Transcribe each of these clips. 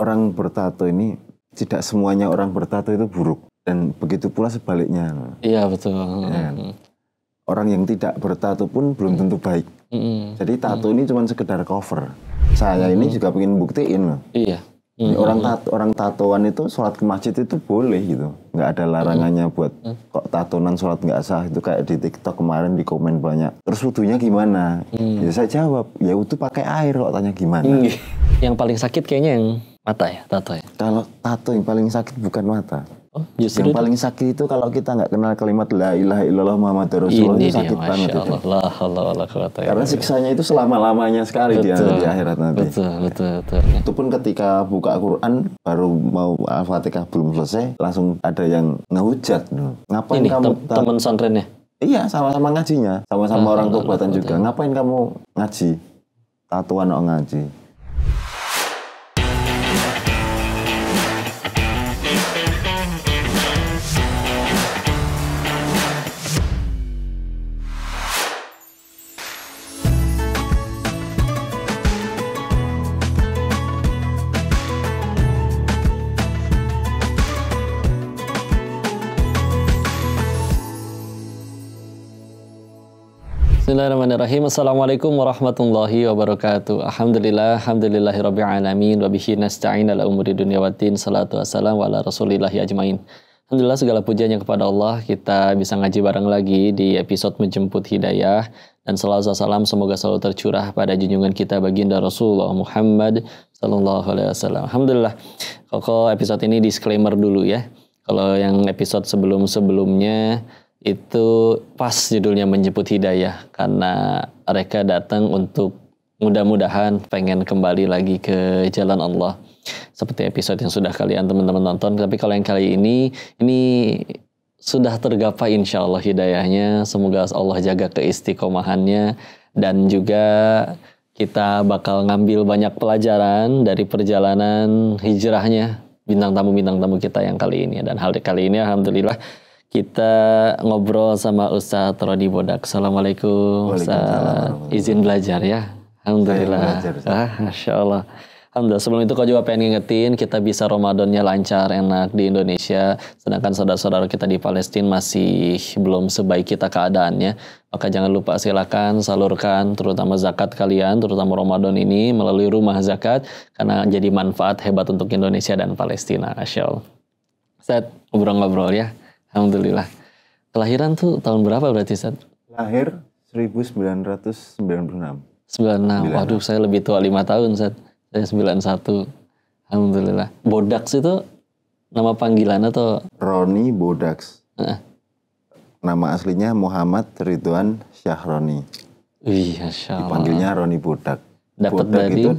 orang bertato ini tidak semuanya orang bertato itu buruk dan begitu pula sebaliknya. Iya betul. Ya. Hmm. Orang yang tidak bertato pun belum tentu baik. Hmm. Jadi tato hmm. ini cuma sekedar cover. Saya ini hmm. juga ingin buktiin loh. Iya. hmm Orang tato, orang tatoan itu sholat ke masjid itu boleh gitu, nggak ada hmm. larangannya hmm buat kok tatonan sholat nggak sah itu kayak di TikTok kemarin di komen banyak. Terus wudhunya gimana? hmm Ya saya jawab, ya itu pakai air kok tanya gimana. hmm Yang paling sakit kayaknya yang Mata ya, tato ya? Kalau tato yang paling sakit bukan mata. Oh, justru yang itu. paling sakit itu kalau kita nggak kenal kalimat la ilaha illallah Muhammad Rasulullah itu sakit dia, Masya banget Allah, itu. Allah, Allah, Allah, Allah, Karena siksanya itu selama-lamanya sekali betul, di, di akhirat nanti. Betul, betul, betul. Itu pun ketika buka Quran baru mau Al-Fatihah belum selesai langsung ada yang ngehujat. Ngapain Ini, kamu tem teman santrennya? Iya, sama-sama ngajinya, sama-sama ah, orang tobatan juga. Ngapain kamu ngaji? Tatuan ngaji Bismillahirrahmanirrahim. Assalamualaikum warahmatullahi wabarakatuh. Alhamdulillah, alhamdulillahi rabbil alamin wa bihi nasta'in ala umuri dunya waddin. Salatu wa ala rasulillahi ajmain. Alhamdulillah segala pujiannya kepada Allah. Kita bisa ngaji bareng lagi di episode menjemput hidayah dan selalu salam semoga selalu tercurah pada junjungan kita baginda Rasulullah Muhammad sallallahu alaihi wasallam. Alhamdulillah. Kok episode ini disclaimer dulu ya. Kalau yang episode sebelum-sebelumnya itu pas judulnya menjemput hidayah karena mereka datang untuk mudah-mudahan pengen kembali lagi ke jalan Allah seperti episode yang sudah kalian teman-teman tonton tapi kalau yang kali ini ini sudah tergapai insya Allah hidayahnya semoga Allah jaga keistiqomahannya dan juga kita bakal ngambil banyak pelajaran dari perjalanan hijrahnya bintang tamu-bintang tamu kita yang kali ini dan hal kali ini Alhamdulillah kita ngobrol sama Ustadz Rodi Bodak. Assalamualaikum. Ustadz. Izin belajar ya. Alhamdulillah. Belajar, ah, Masya Allah. Alhamdulillah. Sebelum itu kau juga pengen ngingetin kita bisa Ramadannya lancar enak di Indonesia. Sedangkan saudara-saudara kita di Palestina masih belum sebaik kita keadaannya. Maka jangan lupa silakan salurkan terutama zakat kalian, terutama Ramadan ini melalui rumah zakat. Karena jadi manfaat hebat untuk Indonesia dan Palestina. Asya Allah. Set, ngobrol-ngobrol ya. Alhamdulillah. Kelahiran tuh tahun berapa berarti Ustaz? Lahir 1996. 96. Waduh, saya lebih tua 5 tahun Ustaz. Saya 91. Alhamdulillah. Bodaks itu nama panggilan atau? Roni Bodaks. Nah. Nama aslinya Muhammad Ridwan Syahroni. Iya, Dipanggilnya Roni Bodak. Dapat dari? itu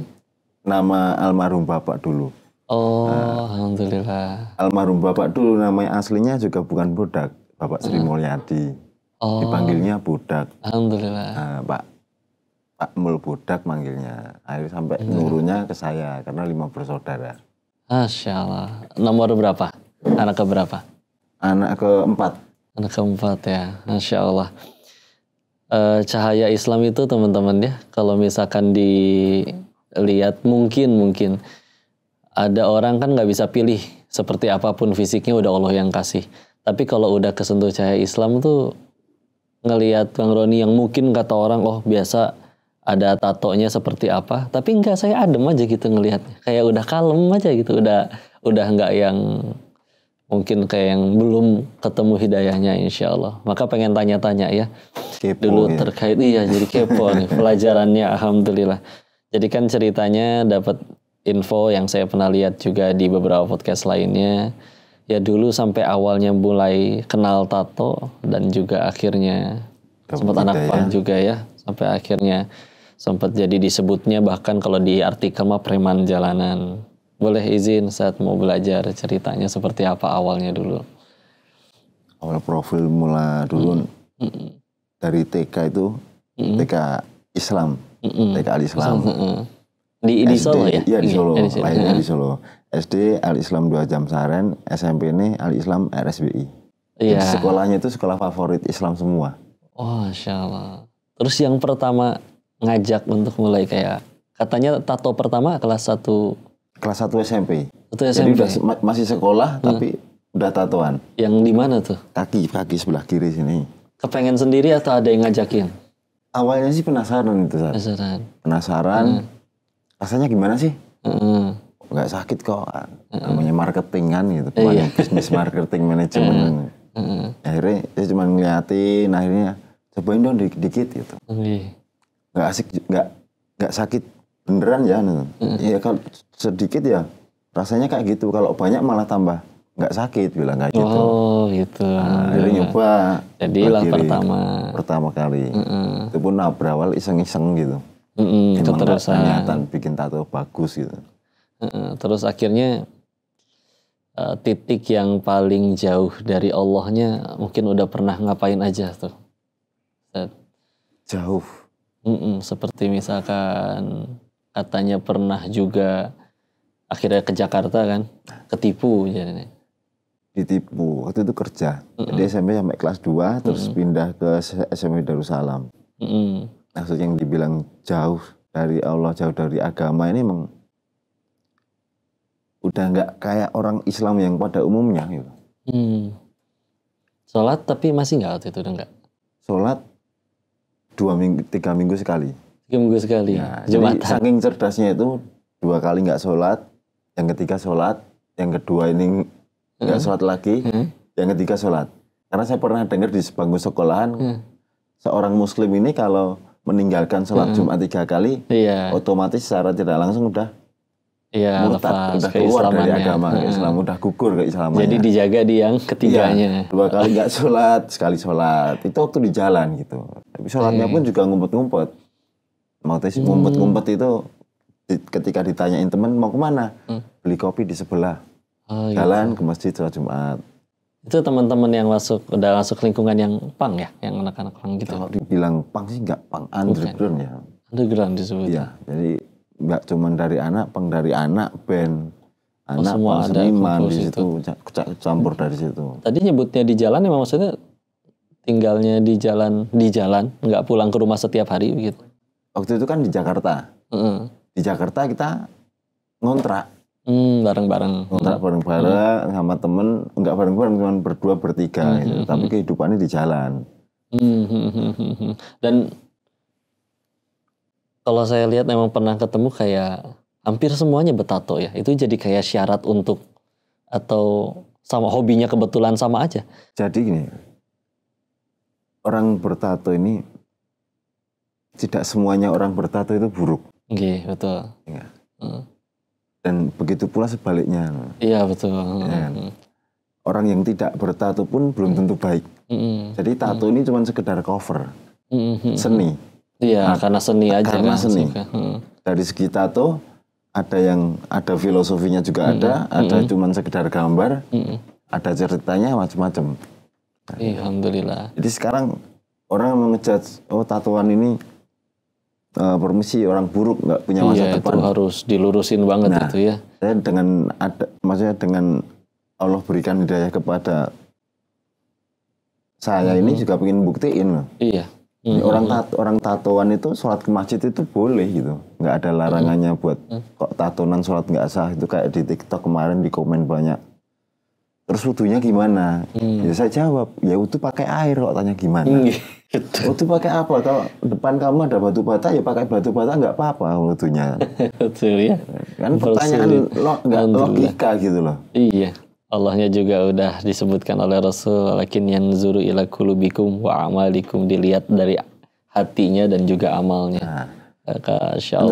nama almarhum bapak dulu. Oh, nah, alhamdulillah. Almarhum bapak dulu namanya aslinya juga bukan Budak, Bapak Sri uh. Mulyadi. Oh. Dipanggilnya Budak. Alhamdulillah. Nah, Pak Pak Mul Budak manggilnya. Akhirnya sampai uh. nurunya ke saya karena lima bersaudara. Masya Allah. Nomor berapa? Anak ke berapa? Anak keempat. Anak keempat ya, Masya Allah. Eh, cahaya Islam itu teman-teman ya, kalau misalkan dilihat mungkin mungkin ada orang kan nggak bisa pilih seperti apapun fisiknya udah Allah yang kasih. Tapi kalau udah kesentuh cahaya Islam tuh ngelihat Bang Roni yang mungkin kata orang oh biasa ada tatonya seperti apa, tapi enggak saya adem aja gitu ngelihatnya. Kayak udah kalem aja gitu, udah udah enggak yang mungkin kayak yang belum ketemu hidayahnya insya Allah. Maka pengen tanya-tanya ya. Kepo, Dulu ya. terkait iya jadi kepo nih pelajarannya alhamdulillah. Jadi kan ceritanya dapat info yang saya pernah lihat juga di beberapa podcast lainnya ya dulu sampai awalnya mulai kenal tato dan juga akhirnya Kamu sempat anak ya. pang juga ya sampai akhirnya sempat jadi disebutnya bahkan kalau di artikel mah preman jalanan boleh izin saat mau belajar ceritanya seperti apa awalnya dulu awal profil mula dulu mm -mm. dari TK itu mm -mm. TK Islam mm -mm. TK Al Islam mm -mm di, di Solo ya? Iya di iya, Solo, iya, di Solo. di hmm. Solo. SD Al Islam dua jam Saren, SMP ini Al Islam RSBI. Iya. Jadi sekolahnya itu sekolah favorit Islam semua. Oh, insya Allah. Terus yang pertama ngajak untuk mulai kayak katanya tato pertama kelas 1 kelas 1 SMP. Itu SMP. Jadi udah ma masih sekolah hmm. tapi udah tatoan. Yang di mana tuh? Kaki, kaki sebelah kiri sini. Kepengen sendiri atau ada yang ngajakin? Awalnya sih penasaran itu, Penasaran. Penasaran. Hmm rasanya gimana sih? Mm. Gak sakit kok, mm. namanya marketing kan gitu, iya. bisnis marketing manajemen. Mm. Mm. Akhirnya saya cuma ngeliatin, akhirnya cobain dong dikit-dikit gitu. Mm. Iya. Gak asik, gak, nggak sakit beneran ya. Gitu. Mm. Ya kalau sedikit ya rasanya kayak gitu, kalau banyak malah tambah nggak sakit bilang kayak gitu. Oh gitu. Nah, iya. jadi nyoba. lah pertama. Pertama kali. Mm -mm. Itu pun nah, berawal iseng-iseng gitu. Mm-hmm, itu terus kelihatan bikin tato bagus gitu. mm terus akhirnya uh, titik yang paling jauh dari Allahnya mungkin udah pernah ngapain aja tuh. Jauh. Mm-mm, seperti misalkan katanya pernah juga akhirnya ke Jakarta kan, ketipu jadinya. Ditipu, waktu itu kerja. Mm-mm. Jadi SMP sampai kelas 2 terus Mm-mm. pindah ke SMP Darussalam. Mm-mm maksudnya yang dibilang jauh dari Allah, jauh dari agama ini meng... udah nggak kayak orang Islam yang pada umumnya gitu. Hmm. Sholat tapi masih nggak waktu itu udah nggak? Sholat dua minggu, tiga minggu sekali. Tiga minggu sekali. Ya, Jadi saking cerdasnya itu dua kali nggak sholat, yang ketiga sholat, yang kedua ini nggak hmm. sholat lagi, hmm. yang ketiga sholat. Karena saya pernah dengar di sebangku sekolahan hmm. seorang muslim ini kalau meninggalkan sholat hmm. Jumat tiga kali, iya. otomatis secara tidak langsung udah Iya, murtad, udah keluar dari agama hmm. Islam, udah gugur Islam. Jadi dijaga di yang iya, ketiganya. Iya, dua kali nggak sholat, sekali sholat. Itu waktu di jalan gitu. Tapi sholatnya hmm. pun juga ngumpet-ngumpet. Maksudnya hmm. ngumpet-ngumpet itu di, ketika ditanyain temen mau kemana, hmm. beli kopi di sebelah. Oh, jalan gitu. ke masjid sholat Jumat. Itu teman-teman yang masuk udah masuk lingkungan yang pang ya, yang anak-anak pang gitu. Ya? Kalau dibilang pang sih nggak pang, underground ya. Underground disebut Iya, jadi nggak cuma dari anak, pang dari anak band, oh, anak oh, semua pang seniman di situ, campur dari situ. Tadi nyebutnya di jalan emang maksudnya tinggalnya di jalan di jalan, nggak pulang ke rumah setiap hari begitu. Waktu itu kan di Jakarta. Mm -hmm. Di Jakarta kita ngontrak Hmm, bareng-bareng. Enggak bareng-bareng hmm. sama temen, enggak bareng-bareng cuma berdua bertiga hmm, gitu. Hmm, Tapi hmm. kehidupannya di jalan. Hmm, hmm, hmm, hmm, hmm. Dan kalau saya lihat memang pernah ketemu kayak hampir semuanya betato ya. Itu jadi kayak syarat untuk atau sama hobinya kebetulan sama aja. Jadi gini, orang bertato ini tidak semuanya orang bertato itu buruk. Oke, okay, betul. Ya. Hmm dan begitu pula sebaliknya. Iya betul. Ya kan? Orang yang tidak bertato pun belum hmm. tentu baik. Hmm. Jadi tato hmm. ini cuma sekedar cover, seni. Iya nah, karena seni aja. Karena kan, seni. Hmm. Dari segi tato ada yang ada filosofinya juga ada, ada cuma sekedar gambar, ada ceritanya macam-macam. Iya, alhamdulillah. Jadi sekarang orang mengejat oh tatoan ini uh, permisi orang buruk nggak punya masa iya, depan. Itu harus dilurusin banget nah, itu ya. Saya dengan ada maksudnya dengan Allah berikan hidayah kepada saya hmm. ini juga pengen buktiin loh. Iya. Hmm. Orang tato, orang tatoan itu sholat ke masjid itu boleh gitu, nggak ada larangannya hmm. buat hmm. kok tatonan sholat nggak sah itu kayak di TikTok kemarin di komen banyak terus wudhunya gimana? Hmm. Ya saya jawab, ya itu pakai air kok tanya gimana. Hmm. Gitu. Wudhu pakai apa? Kalau depan kamu ada batu bata ya pakai batu bata nggak apa-apa wudhunya. Betul ya. Kan pertanyaan lo, gak logika gitu loh. Iya. Allahnya juga udah disebutkan oleh Rasul, lakin yang zuru ila kulubikum wa amalikum dilihat dari hatinya dan juga amalnya. Nah. Eh,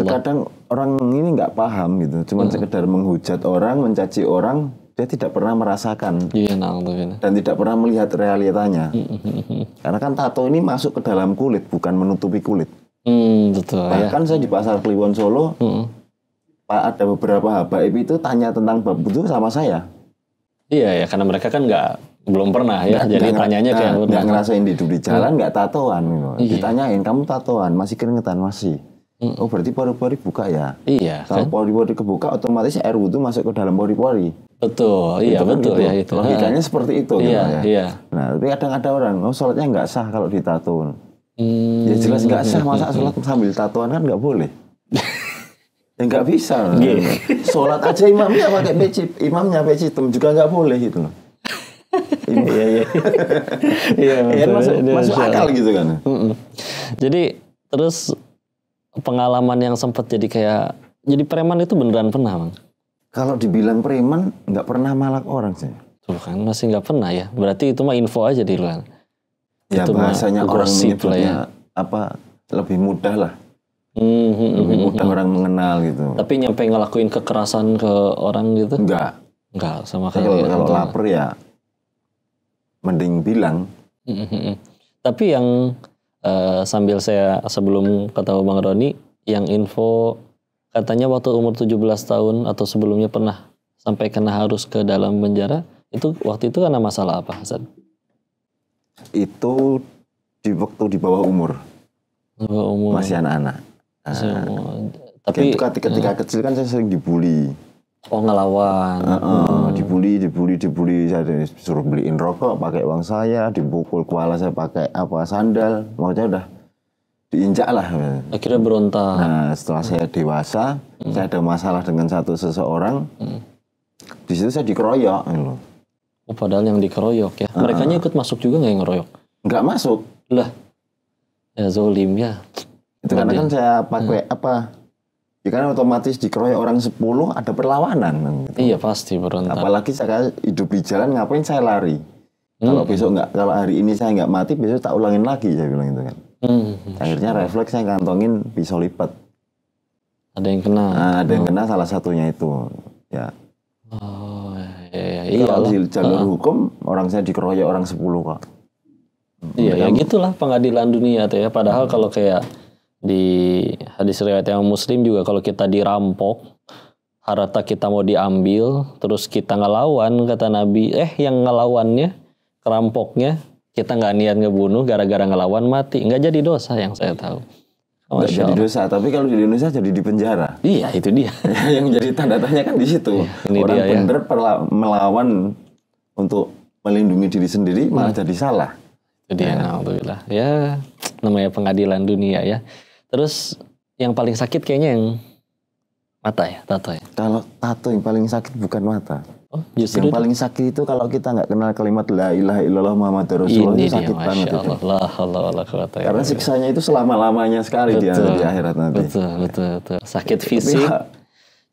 Kadang orang ini nggak paham gitu, Cuma hmm. sekedar menghujat orang, mencaci orang, dia tidak pernah merasakan iya, nah, dan tidak pernah melihat realitanya hmm, hmm, hmm, karena kan tato ini masuk ke dalam kulit bukan menutupi kulit hmm, betul, ya. bahkan ya. saya di pasar Kliwon Solo hmm. pak ada beberapa habaib itu tanya tentang bab itu sama saya iya ya karena mereka kan nggak belum pernah ya gak, jadi gak, tanyanya kayak nggak ngerasain di di jalan nggak tatoan gitu. Iya. ditanyain kamu tatoan masih keringetan masih Hmm, oh berarti pori-pori buka ya? Iya. Kalau kan? pori-pori kebuka otomatis air wudhu masuk ke dalam pori-pori. Betul, iya kan betul gitu. ya itu. Logikanya seperti itu gitu iya, gitu ya. Iya. Nah tapi kadang ada orang, oh sholatnya nggak sah kalau ditato. Hmm. Ya jelas nggak sah masa hmm, hmm. sholat sambil tatoan kan nggak boleh. ya nggak bisa. Yeah. sholat aja imamnya pakai peci, imamnya peci itu juga nggak boleh gitu loh. Iya iya. Iya, iya, iya masuk, iya, masuk akal gitu kan. Jadi terus pengalaman yang sempat jadi kayak jadi preman itu beneran pernah bang? Kalau dibilang preman nggak pernah malak orang sih. Tuh kan masih nggak pernah ya. Berarti itu mah info aja di luar. Ya itu bahasanya orang menyebutnya ya. apa lebih mudah lah. Mm -hmm. Lebih hmm, mudah hmm. orang mengenal gitu. Tapi nyampe ngelakuin kekerasan ke orang gitu? Enggak. Enggak sama kayak kalau, kalau gitu. lapar ya mending bilang. Mm -hmm. Tapi yang Eh, sambil saya sebelum ketemu Bang Roni yang info katanya waktu umur 17 tahun atau sebelumnya pernah sampai kena harus ke dalam penjara itu waktu itu karena masalah apa Hasan? Itu di waktu di bawah umur. Di bawah umur. Masih anak-anak. Ah. Tapi ketika, ketika uh, kecil kan saya sering dibully Oh ngelawan. Uh, uh, hmm. Dibully, dibully, dibully. Saya disuruh beliin rokok pakai uang saya, dibukul kepala saya pakai apa sandal. Maksudnya udah diinjak lah. Akhirnya berontak. Nah setelah saya dewasa, hmm. saya ada masalah dengan satu seseorang. Hmm. Di situ saya dikeroyok. Gitu. Oh padahal yang dikeroyok ya. Uh, Mereka ikut masuk juga nggak yang ngeroyok? Nggak masuk. Lah. Ya zolim ya. Itu karena kan saya pakai hmm. apa ya kan otomatis dikeroyok orang sepuluh ada perlawanan gitu. iya pasti berontak apalagi saya hidup di jalan ngapain saya lari hmm. kalau besok nggak kalau hari ini saya nggak mati besok tak ulangin lagi saya bilang gitu kan hmm. akhirnya refleks saya kantongin pisau lipat ada yang kena nah, ada yang oh. kena salah satunya itu ya oh, iya, iya, kalau di iya, jalur hukum orang saya dikeroyok orang sepuluh kok iya ya gitulah pengadilan dunia tuh ya padahal hmm. kalau kayak di hadis riwayat yang Muslim juga kalau kita dirampok, harta kita mau diambil, terus kita ngelawan kata Nabi, eh yang ngelawannya, kerampoknya, kita nggak niat ngebunuh gara-gara ngelawan mati, nggak jadi dosa yang saya tahu. Oh, jadi dosa, tapi kalau di Indonesia jadi di penjara. Iya, itu dia. yang jadi tanda tanya kan di situ. Iya, ini Orang dia, ya. bener ya. melawan untuk melindungi diri sendiri malah hmm. jadi salah. jadi ya nah. alhamdulillah. Ya, namanya pengadilan dunia ya. Terus yang paling sakit kayaknya yang mata ya, tato ya. Kalau tato yang paling sakit bukan mata. Oh, justru yang itu. paling sakit itu kalau kita nggak kenal kalimat la ilaha illallah Muhammad Rasulullah itu sakit dia, banget Allah, itu. Allah, Allah, Allah, ya, Karena siksanya itu selama-lamanya sekali betul, di, di akhirat nanti. Betul, betul, betul. Sakit fisik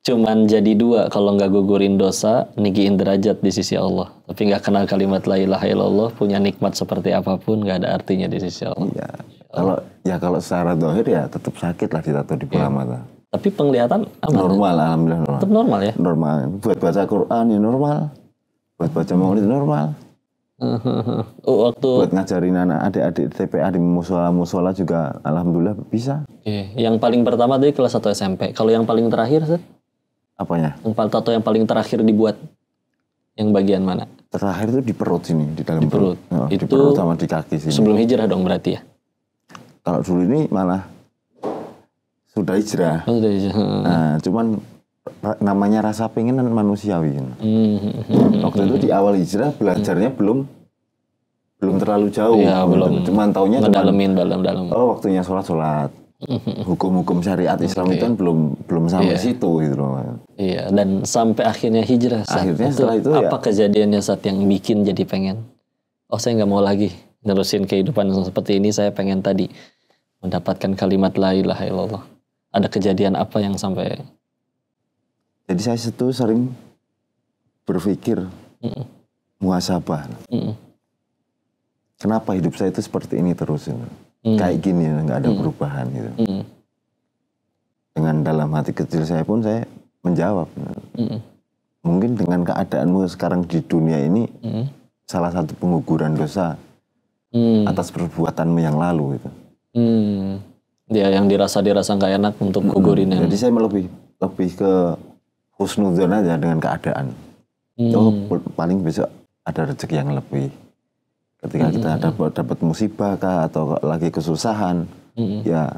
cuman jadi dua kalau nggak gugurin dosa nigiin derajat di sisi Allah tapi nggak kenal kalimat la ilaha illallah punya nikmat seperti apapun nggak ada artinya di sisi Allah iya. Kalau oh. ya kalau secara dohir ya tetap sakit lah ditato di bola yeah. mata. Tapi penglihatan aman, normal, alhamdulillah normal. Tetap normal ya? Normal. Buat baca Quran ya normal. Buat baca maulid normal. Oh, waktu buat ngajarin anak adik-adik TPA di musola-musola juga alhamdulillah bisa. Oke, okay. yang paling pertama tadi kelas satu SMP. Kalau yang paling terakhir, sih? Apanya? Yang paling tato yang paling terakhir dibuat yang bagian mana? Terakhir itu di perut sini, di dalam di perut. perut. Oh, itu di perut sama di kaki sini. Sebelum hijrah dong berarti ya? Kalau dulu ini malah sudah hijrah. Oh, sudah hijrah. Nah, cuman namanya rasa pengen kan manusiawi. Hmm. hmm Waktu hmm, hmm, itu di awal hijrah belajarnya hmm. belum belum terlalu jauh. Ya, belum. Cuman taunya cuman, dalam dalam. Oh, waktunya sholat sholat. Hukum-hukum syariat Islam okay. itu iya. kan belum belum sampai yeah. situ gitu loh. Iya, dan sampai akhirnya hijrah. Akhirnya itu, setelah itu ya. apa ya, kejadiannya saat yang bikin jadi pengen? Oh, saya nggak mau lagi nerusin kehidupan seperti ini. Saya pengen tadi mendapatkan kalimat la ilaha illallah? Ada kejadian apa yang sampai? Jadi saya itu sering berpikir mm -mm. muasabah. Mm -mm. Kenapa hidup saya itu seperti ini terus? Ini? Mm. Kayak gini, nggak ada mm. perubahan gitu. Mm. Dengan dalam hati kecil saya pun saya menjawab. Mm. Mungkin dengan keadaanmu sekarang di dunia ini mm. salah satu penguguran dosa mm. atas perbuatanmu yang lalu gitu. Hmm. Ya yang dirasa dirasa nggak enak untuk hmm. gugurin hmm. Jadi saya lebih lebih ke husnudzon aja dengan keadaan. Hmm. Oh paling besok ada rezeki yang lebih. Ketika hmm. kita dapat dapat musibah kah atau lagi kesusahan, hmm. ya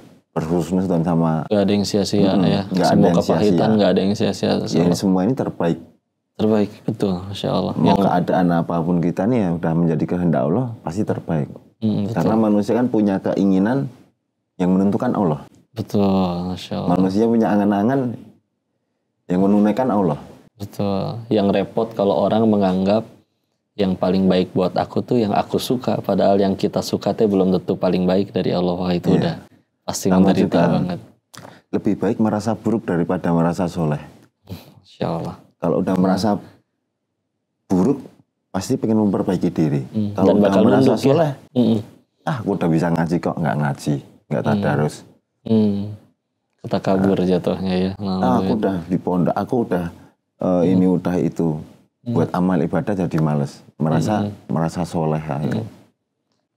dan sama. Gak ada yang sia-sia hmm, ya. Gak semua ada kepahitan sia-sia. gak ada yang sia-sia. Ya, semua ini terbaik terbaik betul insya Allah mau yang... keadaan apapun kita nih ya udah menjadi kehendak Allah pasti terbaik Hmm, Karena manusia kan punya keinginan yang menentukan Allah. Betul, Masya Allah. Manusia punya angan-angan yang menunaikan Allah. Betul. Yang repot kalau orang menganggap yang paling baik buat aku tuh yang aku suka, padahal yang kita suka teh belum tentu paling baik dari Allah. Wah, itu yeah. udah pasti menderita banget. Lebih baik merasa buruk daripada merasa soleh. Insya Allah. Kalau udah merasa buruk, pasti pengen memperbaiki diri. Mm. Kalau nggak bakal merasa ya. lah. Hmm. Ah, gue udah bisa ngaji kok, nggak ngaji, nggak hmm. tadarus. Mm. Mm. Kita kabur nah, jatuhnya ya. Nah, aku ya. udah di pondok, aku udah uh, mm. ini hmm. udah itu mm. buat amal ibadah jadi males, merasa mm. merasa soleh akhirnya. Hmm.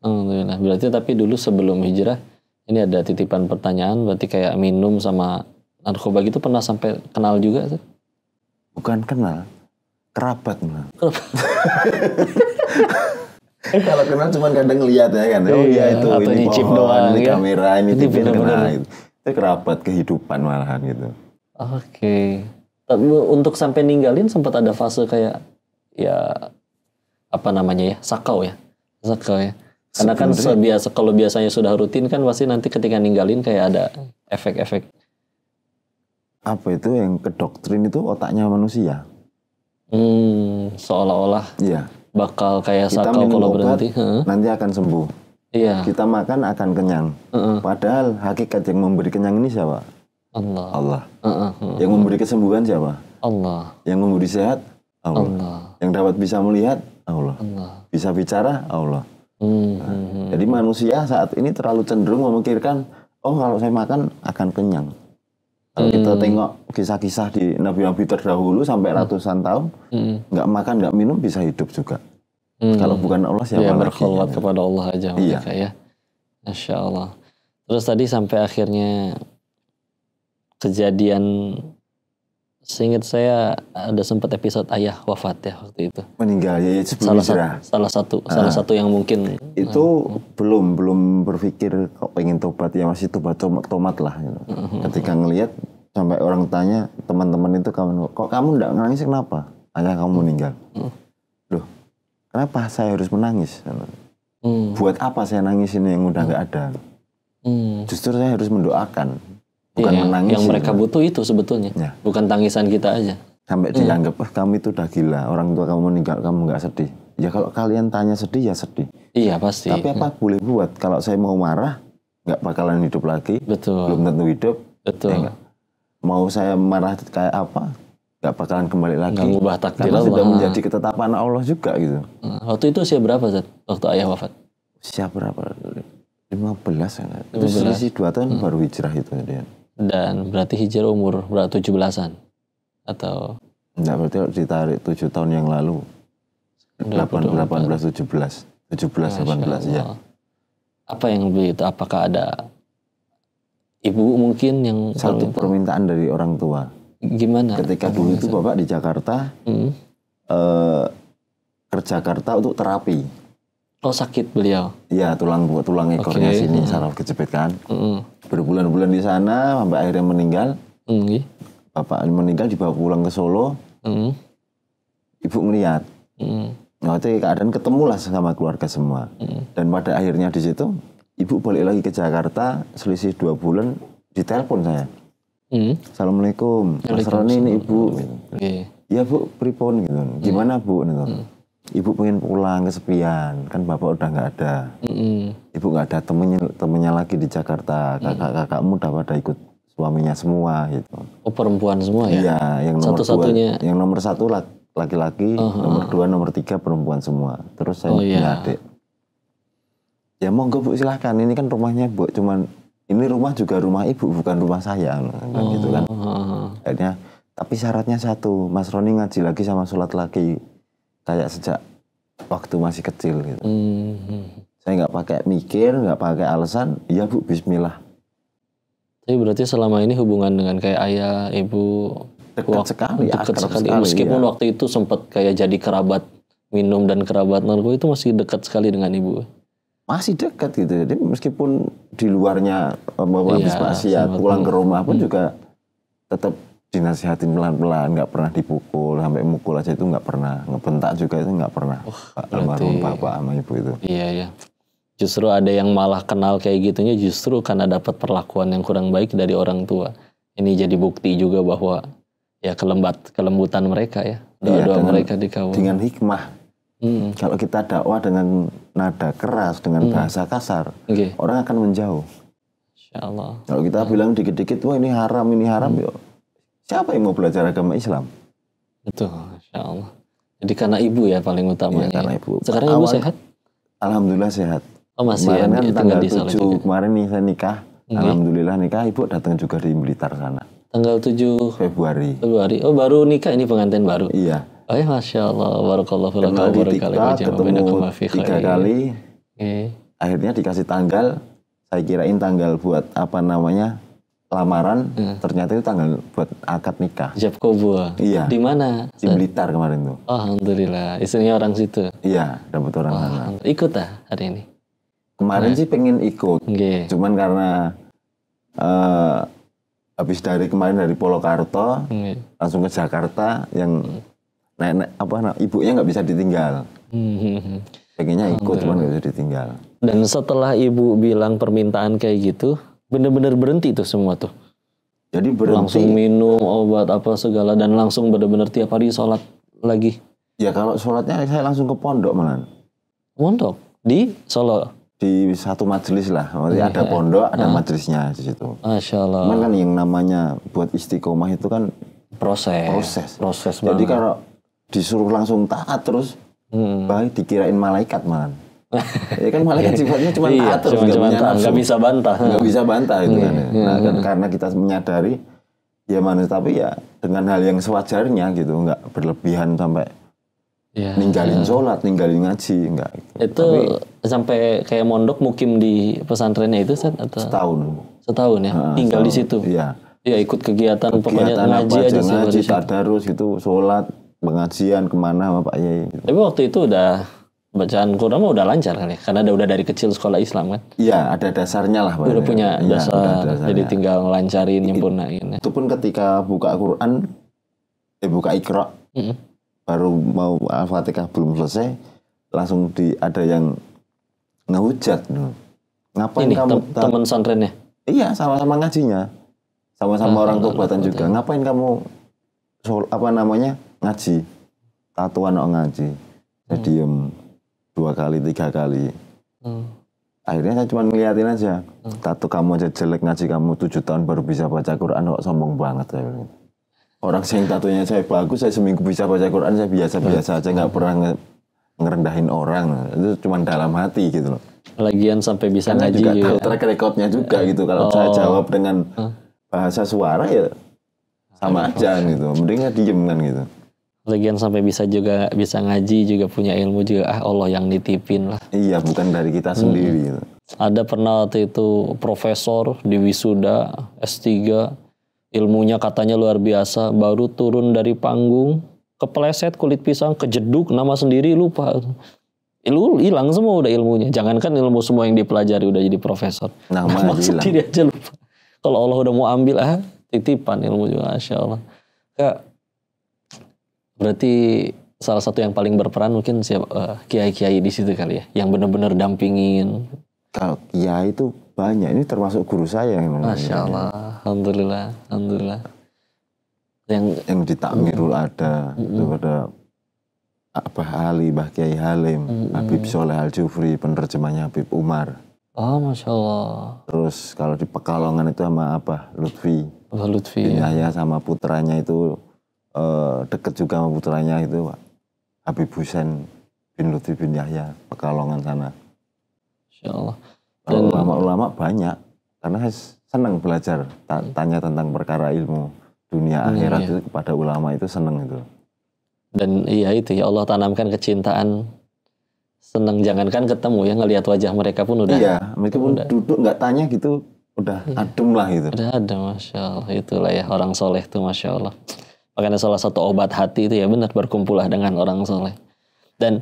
Alhamdulillah. Berarti tapi dulu sebelum hijrah ini ada titipan pertanyaan berarti kayak minum sama narkoba gitu pernah sampai kenal juga tuh? Bukan kenal, kerabat malah. Eh, kalau kenal cuma kadang ngeliat ya kan. Oh iya, iya itu atau ini pohon, doang, ini ya? kamera, ini itu Itu. itu kerabat kehidupan malahan gitu. Oke. Okay. Untuk sampai ninggalin sempat ada fase kayak ya apa namanya ya sakau ya sakau ya. Karena kan biasa kalau biasanya sudah rutin kan pasti nanti ketika ninggalin kayak ada efek-efek apa itu yang kedoktrin itu otaknya manusia Hmm, seolah-olah iya. bakal kayak kita sakau kalau berhenti. Huh? nanti akan sembuh. Iya. Kita makan akan kenyang. Uh -uh. Padahal hakikat yang memberi kenyang ini siapa? Allah. Allah. Uh -uh. Yang memberi kesembuhan siapa? Allah. Yang memberi sehat? Allah. Allah. Yang dapat bisa melihat? Allah. Allah. Bisa bicara? Allah. Hmm, nah, hmm, hmm. jadi manusia saat ini terlalu cenderung memikirkan, oh kalau saya makan akan kenyang. Kalau hmm. kita tengok kisah-kisah di nabi-nabi terdahulu sampai hmm. ratusan tahun, hmm. nggak hmm. makan nggak minum bisa hidup juga. Hmm. Kalau bukan Allah siapa ya, lagi? ya. kepada Allah aja iya. mereka ya. Masya Allah. Terus tadi sampai akhirnya kejadian seingat saya ada sempat episode ayah wafat ya waktu itu. Meninggal ya ya salah sa salah satu ah. salah satu yang mungkin itu ah. belum belum berpikir kok pengen tobat ya masih tobat tomat, tomat lah gitu. Uh hmm. -huh. Ketika ngelihat sampai orang tanya teman-teman itu kamu kok kamu nggak nangis kenapa ayah kamu meninggal hmm. loh kenapa saya harus menangis hmm. buat apa saya nangis ini yang udah hmm. nggak hmm. ada hmm. justru saya harus mendoakan bukan iya, menangis yang gitu. mereka butuh itu sebetulnya ya. bukan tangisan kita aja sampai hmm. dianggap oh, kamu itu udah gila orang tua kamu meninggal kamu nggak sedih ya kalau kalian tanya sedih ya sedih iya pasti tapi apa hmm. boleh buat kalau saya mau marah nggak bakalan hidup lagi betul belum tentu hidup betul ya, mau saya marah kayak apa nggak bakalan kembali lagi. Nggak ubah takdir Karena Allah. sudah menjadi ketetapan Allah juga gitu. Hmm, waktu itu usia berapa Zat? Waktu ayah wafat? Usia berapa? 15 kan. Itu selisih 2 tahun hmm. baru hijrah itu dia. Dan berarti hijrah umur berapa 17-an? Atau? Enggak, berarti ditarik 7 tahun yang lalu. 8, 18, 17. 17, 18 ya. Apa yang lebih itu? Apakah ada ibu mungkin yang satu permintaan dari orang tua gimana ketika dulu itu bapak di Jakarta hmm. eh, ke Jakarta untuk terapi oh sakit beliau iya tulang tulang ekornya okay. sini hmm. saraf kejepit kan hmm. berbulan-bulan di sana sampai akhirnya meninggal hmm. bapak meninggal dibawa pulang ke Solo hmm. ibu melihat hmm. Nah, keadaan ketemulah sama keluarga semua. Mm. Dan pada akhirnya di situ ibu balik lagi ke Jakarta selisih dua bulan ditelepon saya hmm. assalamualaikum mas Roni ini ibu Iya okay. ya bu pripon gitu hmm. gimana hmm. bu gitu. Hmm. ibu pengen pulang kesepian kan bapak udah nggak ada hmm. ibu nggak ada temennya temennya lagi di Jakarta hmm. kakak-kakakmu udah pada ikut suaminya semua gitu oh perempuan semua ya iya yang nomor satu satunya dua, yang nomor satu laki-laki uh -huh. nomor dua nomor tiga perempuan semua terus saya oh, punya iya. adik ya mau monggo bu silahkan ini kan rumahnya bu cuman ini rumah juga rumah ibu bukan rumah saya kan oh, gitu kan oh, oh, akhirnya tapi syaratnya satu Mas Roni ngaji lagi sama sholat lagi kayak sejak waktu masih kecil gitu mm-hmm. saya nggak pakai mikir nggak pakai alasan ya bu Bismillah tapi berarti selama ini hubungan dengan kayak ayah ibu dekat sekali dekat sekali, sekali meskipun ya. waktu itu sempat kayak jadi kerabat minum dan kerabat narko itu masih dekat sekali dengan ibu masih dekat gitu. Jadi meskipun di luarnya eh, iya, habis masih iya, pulang ke rumah pun hmm. juga tetap dinasihatin pelan-pelan, nggak pernah dipukul, sampai mukul aja itu nggak pernah, ngebentak juga itu nggak pernah. Oh, almarhum bapak sama ibu itu. Iya iya. Justru ada yang malah kenal kayak gitunya justru karena dapat perlakuan yang kurang baik dari orang tua. Ini jadi bukti juga bahwa ya kelembat kelembutan mereka ya doa doa iya, mereka dikawal dengan hikmah Hmm. Kalau kita dakwah dengan nada keras, dengan hmm. bahasa kasar, okay. orang akan menjauh. Insya Allah. Kalau kita nah. bilang dikit-dikit, wah ini haram, ini haram, hmm. yuk. Siapa yang mau belajar agama Islam? Betul, Insya Allah. Jadi karena ibu ya paling utama. Iya, ya, karena ibu. Sekarang Awal, ibu sehat? Alhamdulillah sehat. Oh masih kemarin ya, kan tanggal 7 kemarin nih saya nikah. Okay. Alhamdulillah nikah, ibu datang juga di Blitar sana. Tanggal 7 Februari. Februari. Oh baru nikah ini pengantin baru. Iya. Oh ya Masya Allah. Barakallahu Kenal di tiga, ketemu tiga kali. Okay. Akhirnya dikasih tanggal. Saya kirain tanggal buat apa namanya lamaran iya. ternyata itu tanggal buat akad nikah. Jab Kobua. Iya. Di mana? Di eh. Blitar kemarin tuh. Oh, alhamdulillah. Istrinya orang situ. Iya, dapat orang oh, Ikut ah hari ini. Kemarin nah. sih pengen ikut. Okay. Cuman karena uh, habis dari kemarin dari Polokarto okay. langsung ke Jakarta yang hmm nenek apa nah, ibunya nggak bisa ditinggal. Hmm. ikut cuman nggak bisa ditinggal. Dan setelah ibu bilang permintaan kayak gitu, bener-bener berhenti tuh semua tuh. Jadi berhenti. Langsung minum obat apa segala dan langsung bener-bener tiap hari sholat lagi. Ya kalau sholatnya saya langsung ke pondok malah. Pondok di Solo di satu majelis lah. Maksudnya iya, ada iya. pondok, ada nah. majelisnya di situ. Masya Allah. kan yang namanya buat istiqomah itu kan proses. Proses. Proses. Jadi kalau disuruh langsung taat terus hmm. bahkan dikirain malaikat man, ya kan malaikat iya. sifatnya cuma iya, taat terus cuma, cuman, taat, gak bisa bantah gak bisa bantah itu iya, kan ya. nah, kan karena kita menyadari ya manusia tapi ya dengan hal yang sewajarnya gitu nggak berlebihan sampai Ya, ninggalin ya. sholat, ninggalin ngaji, enggak. Itu Tapi, sampai kayak mondok mukim di pesantrennya itu set atau setahun. Setahun ya, nah, tinggal setahun, di situ. Iya. Ya ikut kegiatan, kegiatan pokoknya ngaji aja, sih ngaji, tadarus itu sholat, pengajian kemana sama Pak Yai. Tapi waktu itu udah bacaan Quran mah udah lancar kali, ya, Karena ada, udah dari kecil sekolah Islam kan? Iya, ada dasarnya lah. Pak udah ya. punya iya, dasar, udah dasarnya. jadi tinggal lancarin, nyempurnain. Ya. Itu pun ketika buka Quran, eh buka Iqra, mm -hmm. baru mau Al-Fatihah belum selesai, langsung di ada yang ngehujat. Ngapain Ini, kamu... Tem teman santrennya? Iya, sama-sama ngajinya. Sama-sama ah, orang tobatan juga. Ngapain kamu, apa namanya, ngaji tatuan kok ngaji saya hmm. diem dua kali tiga kali hmm. akhirnya saya cuma ngeliatin aja hmm. tato kamu aja jelek ngaji kamu tujuh tahun baru bisa baca Quran kok sombong banget saya bilang gitu. orang sing tatunya saya bagus saya seminggu bisa baca Quran saya biasa biasa hmm. aja nggak pernah nge ngerendahin orang itu cuma dalam hati gitu loh lagian sampai bisa Karena ngaji juga, juga ya. tahu track recordnya juga eh, gitu kalau oh. saya jawab dengan bahasa suara ya sama aja gitu mendingnya diem kan gitu Lagian sampai bisa juga bisa ngaji juga punya ilmu juga ah Allah yang nitipin lah. Iya bukan dari kita sendiri. Gitu. Ada pernah waktu itu profesor di wisuda S3 ilmunya katanya luar biasa baru turun dari panggung kepleset kulit pisang kejeduk nama sendiri lupa lu hilang semua udah ilmunya. Jangankan ilmu semua yang dipelajari udah jadi profesor. Nah, Nama sendiri aja lupa. Kalau Allah udah mau ambil ah titipan ilmu juga, masya Allah. Kak, Berarti salah satu yang paling berperan mungkin siapa uh, kiai-kiai di situ kali ya, yang benar-benar dampingin. Kalau kiai itu banyak, ini termasuk guru saya yang Masya Allah, ya. alhamdulillah, alhamdulillah. Yang yang di Takmirul mm, ada mm, pada apa Ali, Mbah Kiai Halim, mm, Habib Soleh Al Jufri, penerjemahnya Habib Umar. Oh, masya Allah. Terus kalau di Pekalongan itu sama apa? Lutfi. Oh, Lutfi. ya. sama putranya itu Eh, deket juga sama putranya itu Pak. Habib Husain bin Lutfi bin Yahya Pekalongan sana. Insya Allah. Dan ulama-ulama banyak karena saya senang belajar hmm. tanya tentang perkara ilmu dunia hmm, akhirat iya. itu kepada ulama itu senang itu. Dan iya itu ya Allah tanamkan kecintaan senang jangankan ketemu ya ngelihat wajah mereka pun udah iya pun udah, duduk nggak tanya gitu udah iya, adem lah gitu udah ada masya Allah itulah ya orang soleh tuh masya Allah Makanya salah satu obat hati itu ya benar berkumpullah dengan orang soleh. Dan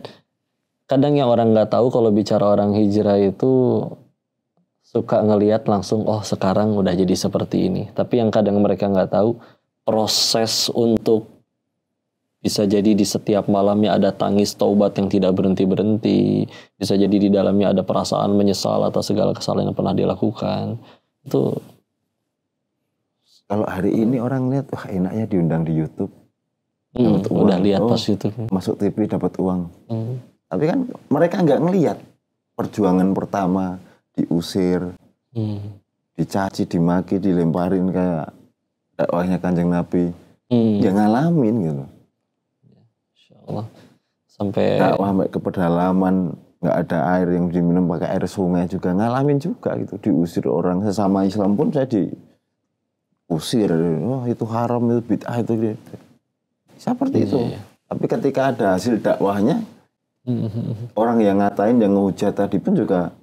kadang yang orang nggak tahu kalau bicara orang hijrah itu suka ngelihat langsung oh sekarang udah jadi seperti ini. Tapi yang kadang mereka nggak tahu proses untuk bisa jadi di setiap malamnya ada tangis taubat yang tidak berhenti-berhenti. Bisa jadi di dalamnya ada perasaan menyesal atas segala kesalahan yang pernah dilakukan. Itu kalau hari ini orang lihat, wah enaknya diundang di YouTube. Hmm, uang. Udah lihat oh, pas YouTube. Masuk TV dapat uang. Hmm. Tapi kan mereka nggak ngelihat perjuangan pertama diusir, hmm. dicaci, dimaki, dilemparin kayak dakwahnya kanjeng Nabi. Hmm. yang ngalamin gitu. Insya Allah. Sampai dakwah ke pedalaman nggak ada air yang diminum pakai air sungai juga ngalamin juga gitu diusir orang sesama Islam pun saya di usir, oh, itu haram, itu bid'ah, itu gitu. Seperti hmm, itu. Iya. Tapi ketika ada hasil dakwahnya, orang yang ngatain, yang ngehujat tadi pun juga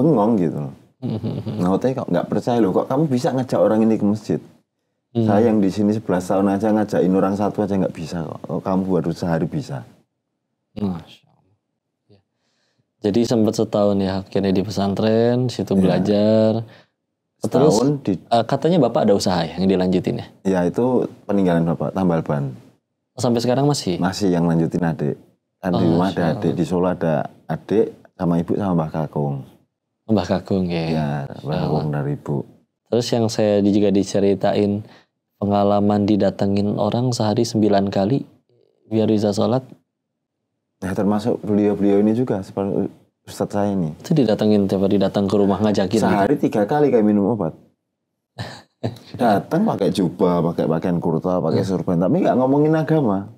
bengong gitu loh. Nah, kok nggak percaya loh, kok kamu bisa ngajak orang ini ke masjid? Hmm. Saya yang di sini 11 tahun aja ngajakin orang satu aja nggak bisa kok. Oh, kamu baru sehari bisa. Masya Allah. Iya. Jadi sempat setahun ya akhirnya di pesantren, situ ya. belajar. Setahun Terus, di... uh, katanya Bapak ada usaha ya yang dilanjutin ya? Ya itu peninggalan Bapak, tambal ban. Oh, sampai sekarang masih? Masih yang lanjutin adik. Oh, di oh, rumah ada adik, di Solo ada adik sama ibu sama Mbah Kakung. Oh, Mbah Kakung ya? Ya, Mbah Kakung dari ibu. Terus yang saya juga diceritain pengalaman didatengin orang sehari sembilan kali biar bisa sholat. Ya termasuk beliau-beliau ini juga Ustadz saya ini. Itu didatengin tiap hari datang ke rumah ngajakin. Gitu. Sehari gitu. tiga kali kayak minum obat. datang pakai jubah, pakai pakaian kurta, pakai hmm. surban, tapi nggak ngomongin agama.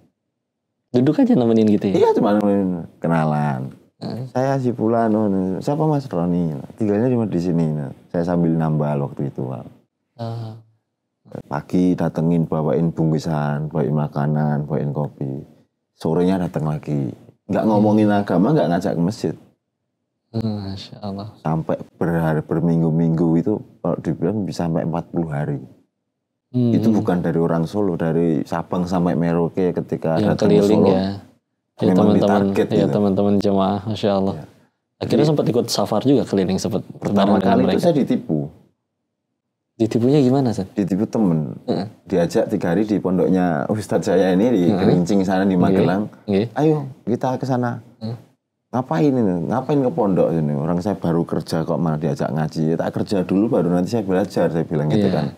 Duduk aja nemenin gitu ya? Iya cuma nemenin kenalan. Hmm. Saya si Pulan, oh, siapa Mas Roni? Tinggalnya cuma di sini. Saya sambil nambah waktu itu. Ah. Pagi datengin bawain bungkusan, bawain makanan, bawain kopi. Sorenya datang lagi. Nggak ngomongin agama, nggak ngajak ke masjid. Masya Allah. Sampai berhari berminggu-minggu itu kalau dibilang bisa sampai 40 hari. Hmm. Itu bukan dari orang Solo, dari Sabang sampai Merauke ketika ya, datang keliling ke Ya. ya teman-teman, ya teman gitu. teman-teman jemaah, masya Allah. Ya. Akhirnya sempat ikut safar juga keliling sempat pertama kali mereka. itu saya ditipu. Ditipunya gimana, sih? Ditipu temen. uh Diajak tiga hari di pondoknya Ustadz saya ini di uh Kerincing sana di Magelang. Okay. Okay. Ayo kita ke sana. uh ngapain ini ngapain ke pondok ini orang saya baru kerja kok malah diajak ngaji ya, tak kerja dulu baru nanti saya belajar saya bilang gitu yeah. kan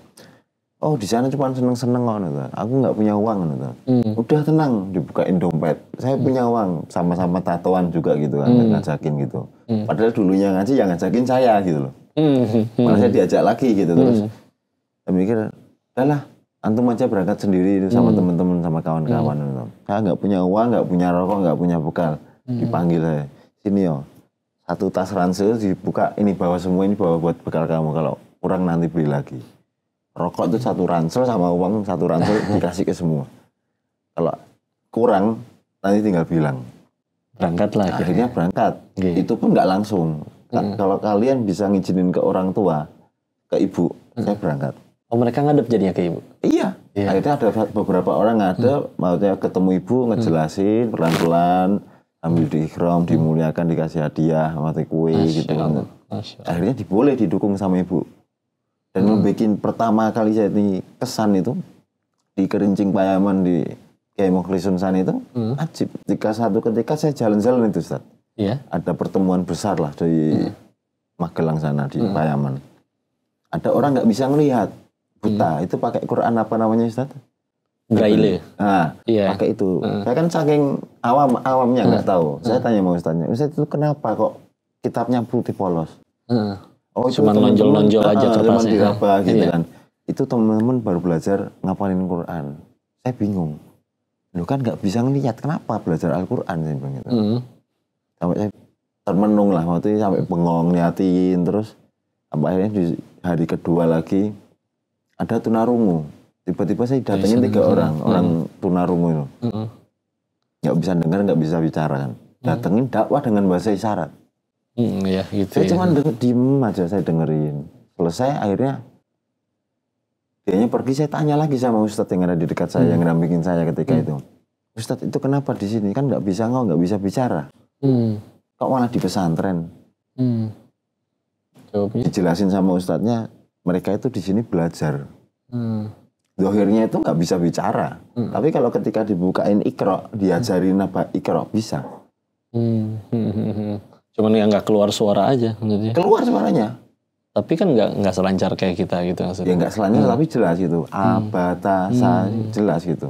oh di sana cuma seneng seneng kok gitu. aku nggak punya uang gitu. mm. udah tenang dibukain dompet saya mm. punya hmm. uang sama-sama tatoan juga gitu kan mm. ngajakin gitu mm. padahal dulunya ngaji yang ngajakin saya gitu loh mm. malah saya diajak lagi gitu hmm. terus mm. saya mikir lah antum aja berangkat sendiri sama mm. teman-teman sama kawan-kawan mm. gitu. saya nggak punya uang nggak punya rokok nggak punya bekal hmm. dipanggil saya sini yo satu tas ransel dibuka ini bawa semua ini bawa buat bekal kamu kalau kurang nanti beli lagi rokok itu satu ransel sama uang satu ransel dikasih ke semua kalau kurang nanti tinggal bilang berangkat lagi akhirnya berangkat okay. Iya. itu pun nggak langsung hmm. kalau kalian bisa ngizinin ke orang tua ke ibu hmm. saya berangkat oh mereka ngadep jadinya ke ibu iya yeah. akhirnya ada beberapa orang ngadep hmm. maksudnya ketemu ibu ngejelasin pelan-pelan ambil di ikhram hmm. dimuliakan dikasih hadiah mati kue Asya gitu kan. Allah. akhirnya diboleh didukung sama ibu dan hmm. membuat pertama kali saya ini kesan itu di kerincing payaman di Kemoklisun sana itu hmm. ajib Jika satu ketika saya jalan-jalan itu Ustaz iya. ada pertemuan besar lah dari hmm. Magelang sana di hmm. Payaman ada orang nggak bisa ngelihat buta hmm. itu pakai Quran apa namanya Ustaz? Braille. Nah, yeah. pakai itu. Uh. Saya kan saking awam awamnya nggak uh. tahu. Uh. Saya ah. tanya mau tanya, Ustaz itu kenapa kok kitabnya putih polos? Uh. Oh, cuma nonjol-nonjol aja kertasnya. Cuma apa gitu yeah. kan. Itu teman-teman baru belajar ngapalin Quran. Saya bingung. Lu kan nggak bisa ngeliat kenapa belajar Al-Quran sih bang gitu. Uh. Sampai saya termenung lah waktu itu sampai bengong liatin terus sampai akhirnya di hari kedua lagi ada tunarungu tiba-tiba saya datangin tiga orang hmm. orang tunarungu itu hmm. nggak hmm. bisa dengar nggak bisa bicara kan hmm. datengin dakwah dengan bahasa isyarat hmm, ya, gitu saya ya. cuma diem aja saya dengerin selesai akhirnya kayaknya pergi saya tanya lagi sama ustadz yang ada di dekat saya hmm. yang ngerampingin saya ketika hmm. itu ustadz itu kenapa di sini kan nggak bisa ngomong nggak bisa bicara hmm. kok malah di pesantren hmm. dijelasin sama ustadznya mereka itu di sini belajar hmm dohirnya itu nggak bisa bicara. Hmm. Tapi kalau ketika dibukain ikro, diajarin hmm. apa ikro bisa. Hmm. hmm. Cuman yang nggak keluar suara aja. Maksudnya. Keluar suaranya. Tapi kan nggak nggak selancar kayak kita gitu maksudnya. Ya nggak selancar hmm. tapi jelas gitu. Abatasa hmm. hmm. jelas gitu.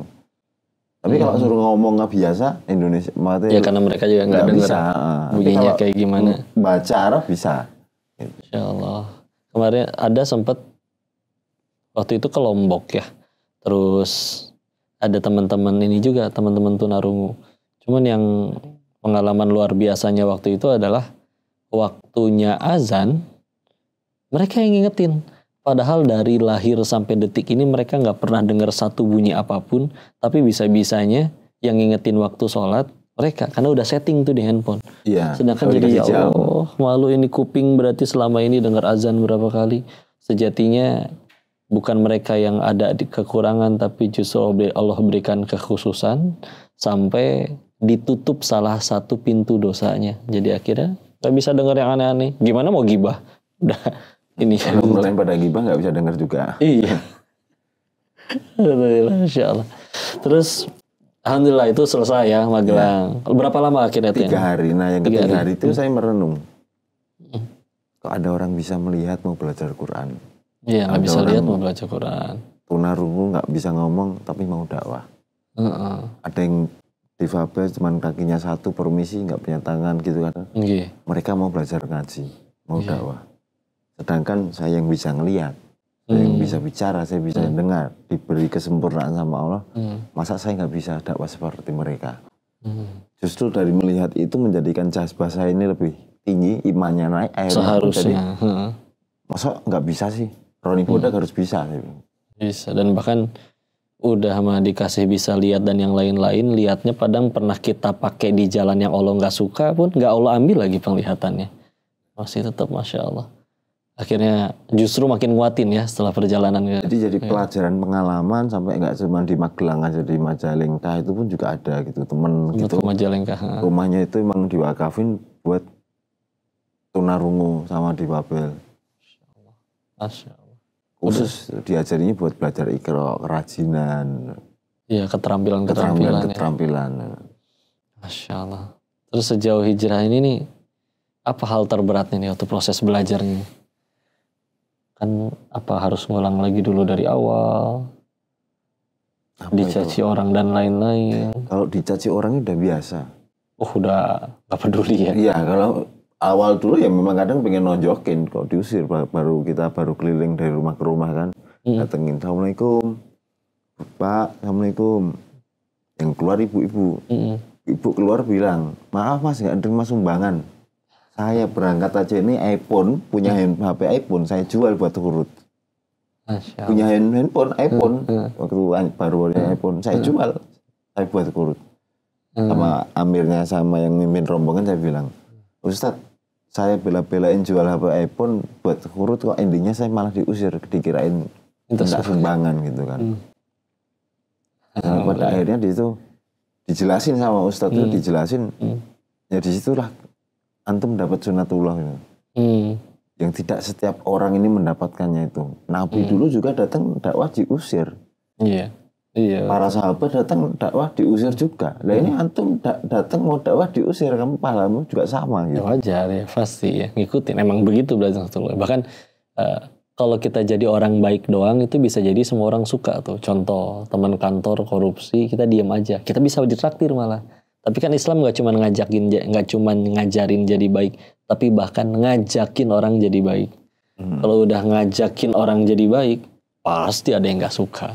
Tapi hmm. kalau suruh ngomong nggak biasa Indonesia mati. Ya karena mereka juga nggak bisa. bunyinya kayak gimana. Baca Arab bisa. Gitu. Insya Allah. Kemarin ada sempat waktu itu ke Lombok ya terus ada teman-teman ini juga teman-teman tunarungu cuman yang pengalaman luar biasanya waktu itu adalah waktunya azan mereka yang ngingetin padahal dari lahir sampai detik ini mereka nggak pernah dengar satu bunyi apapun tapi bisa-bisanya yang ngingetin waktu sholat mereka karena udah setting tuh di handphone. Iya. Sedangkan jadi ya Allah, oh, malu ini kuping berarti selama ini dengar azan berapa kali. Sejatinya bukan mereka yang ada di kekurangan tapi justru Allah berikan kekhususan sampai ditutup salah satu pintu dosanya. Jadi akhirnya nggak bisa dengar yang aneh-aneh. Gimana mau gibah? Udah ini mulai Selain pada gibah nggak bisa dengar juga. Iya. Alhamdulillah, Terus Alhamdulillah itu selesai ya Magelang. Ya. Berapa lama akhirnya? Ya? Tiga hari. Nah yang ketiga hari, hari itu hmm. saya merenung. Hmm. Kok ada orang bisa melihat mau belajar Quran? Iya, nggak bisa lihat mau baca Quran. Tunarungu nggak bisa ngomong tapi mau dakwah. Uh -uh. Ada yang difabel cuman kakinya satu permisi nggak punya tangan gitu kan. Okay. Mereka mau belajar ngaji, mau yeah. dakwah. Sedangkan saya yang bisa ngelihat, hmm. saya yang hmm. bisa bicara, saya bisa hmm. dengar, diberi kesempurnaan sama Allah. Hmm. Masa saya nggak bisa dakwah seperti mereka? Hmm. Justru dari melihat itu menjadikan jas saya ini lebih tinggi, imannya naik, air seharusnya. masa nggak bisa sih? Roni, Kodak hmm. harus bisa. Bisa dan bahkan udah mah dikasih bisa lihat dan yang lain-lain lihatnya padang pernah kita pakai di jalan yang Allah nggak suka pun nggak Allah ambil lagi penglihatannya masih tetap masya Allah akhirnya justru makin nguatin ya setelah perjalanan jadi jadi pelajaran pengalaman sampai nggak cuma di Magelang aja di Majalengka itu pun juga ada gitu temen Menurut gitu Majalengka rumahnya itu emang diwakafin buat tunarungu sama di Babel Masya Allah. Masya Allah khusus Udah. buat belajar ikro kerajinan iya keterampilan keterampilan ya. keterampilan, ya. keterampilan. masya allah terus sejauh hijrah ini nih apa hal terberatnya nih waktu proses belajarnya kan apa harus ngulang lagi dulu dari awal apa dicaci itu? orang dan lain-lain kalau dicaci orang udah biasa oh udah gak peduli ya iya kalau awal dulu ya memang kadang pengen nonjokin kok diusir baru kita baru keliling dari rumah ke rumah kan hmm. datengin assalamualaikum pak assalamualaikum yang keluar ibu-ibu hmm. ibu keluar bilang maaf mas nggak terima sumbangan saya berangkat aja ini iPhone punya hmm. HP iPhone saya jual buat urut punya handphone iPhone hmm. hmm. waktu baru punya hmm. iPhone saya hmm. jual saya buat kurut hmm. sama amirnya sama yang mimpin rombongan saya bilang Ustadz saya bela-belain jual HP iPhone buat hurut kok endingnya saya malah diusir dikirain tidak sumbangan gitu kan hmm. nah, oh, pada iya. akhirnya di situ dijelasin sama Ustadz hmm. itu dijelasin hmm. ya disitulah antum dapat sunatullah gitu. hmm. yang tidak setiap orang ini mendapatkannya itu Nabi hmm. dulu juga datang dakwah diusir yeah. Iya. Para sahabat datang dakwah diusir juga. Nah ini iya. antum datang mau dakwah diusir, kamu pahalamu juga sama gitu. Ya, wajar ya pasti ya ngikutin. Emang begitu belajar Rasulullah. Bahkan uh, kalau kita jadi orang baik doang itu bisa jadi semua orang suka tuh. Contoh teman kantor korupsi kita diam aja. Kita bisa ditraktir malah. Tapi kan Islam nggak cuma ngajakin, nggak cuma ngajarin jadi baik, tapi bahkan ngajakin orang jadi baik. Hmm. Kalau udah ngajakin orang jadi baik, pasti ada yang nggak suka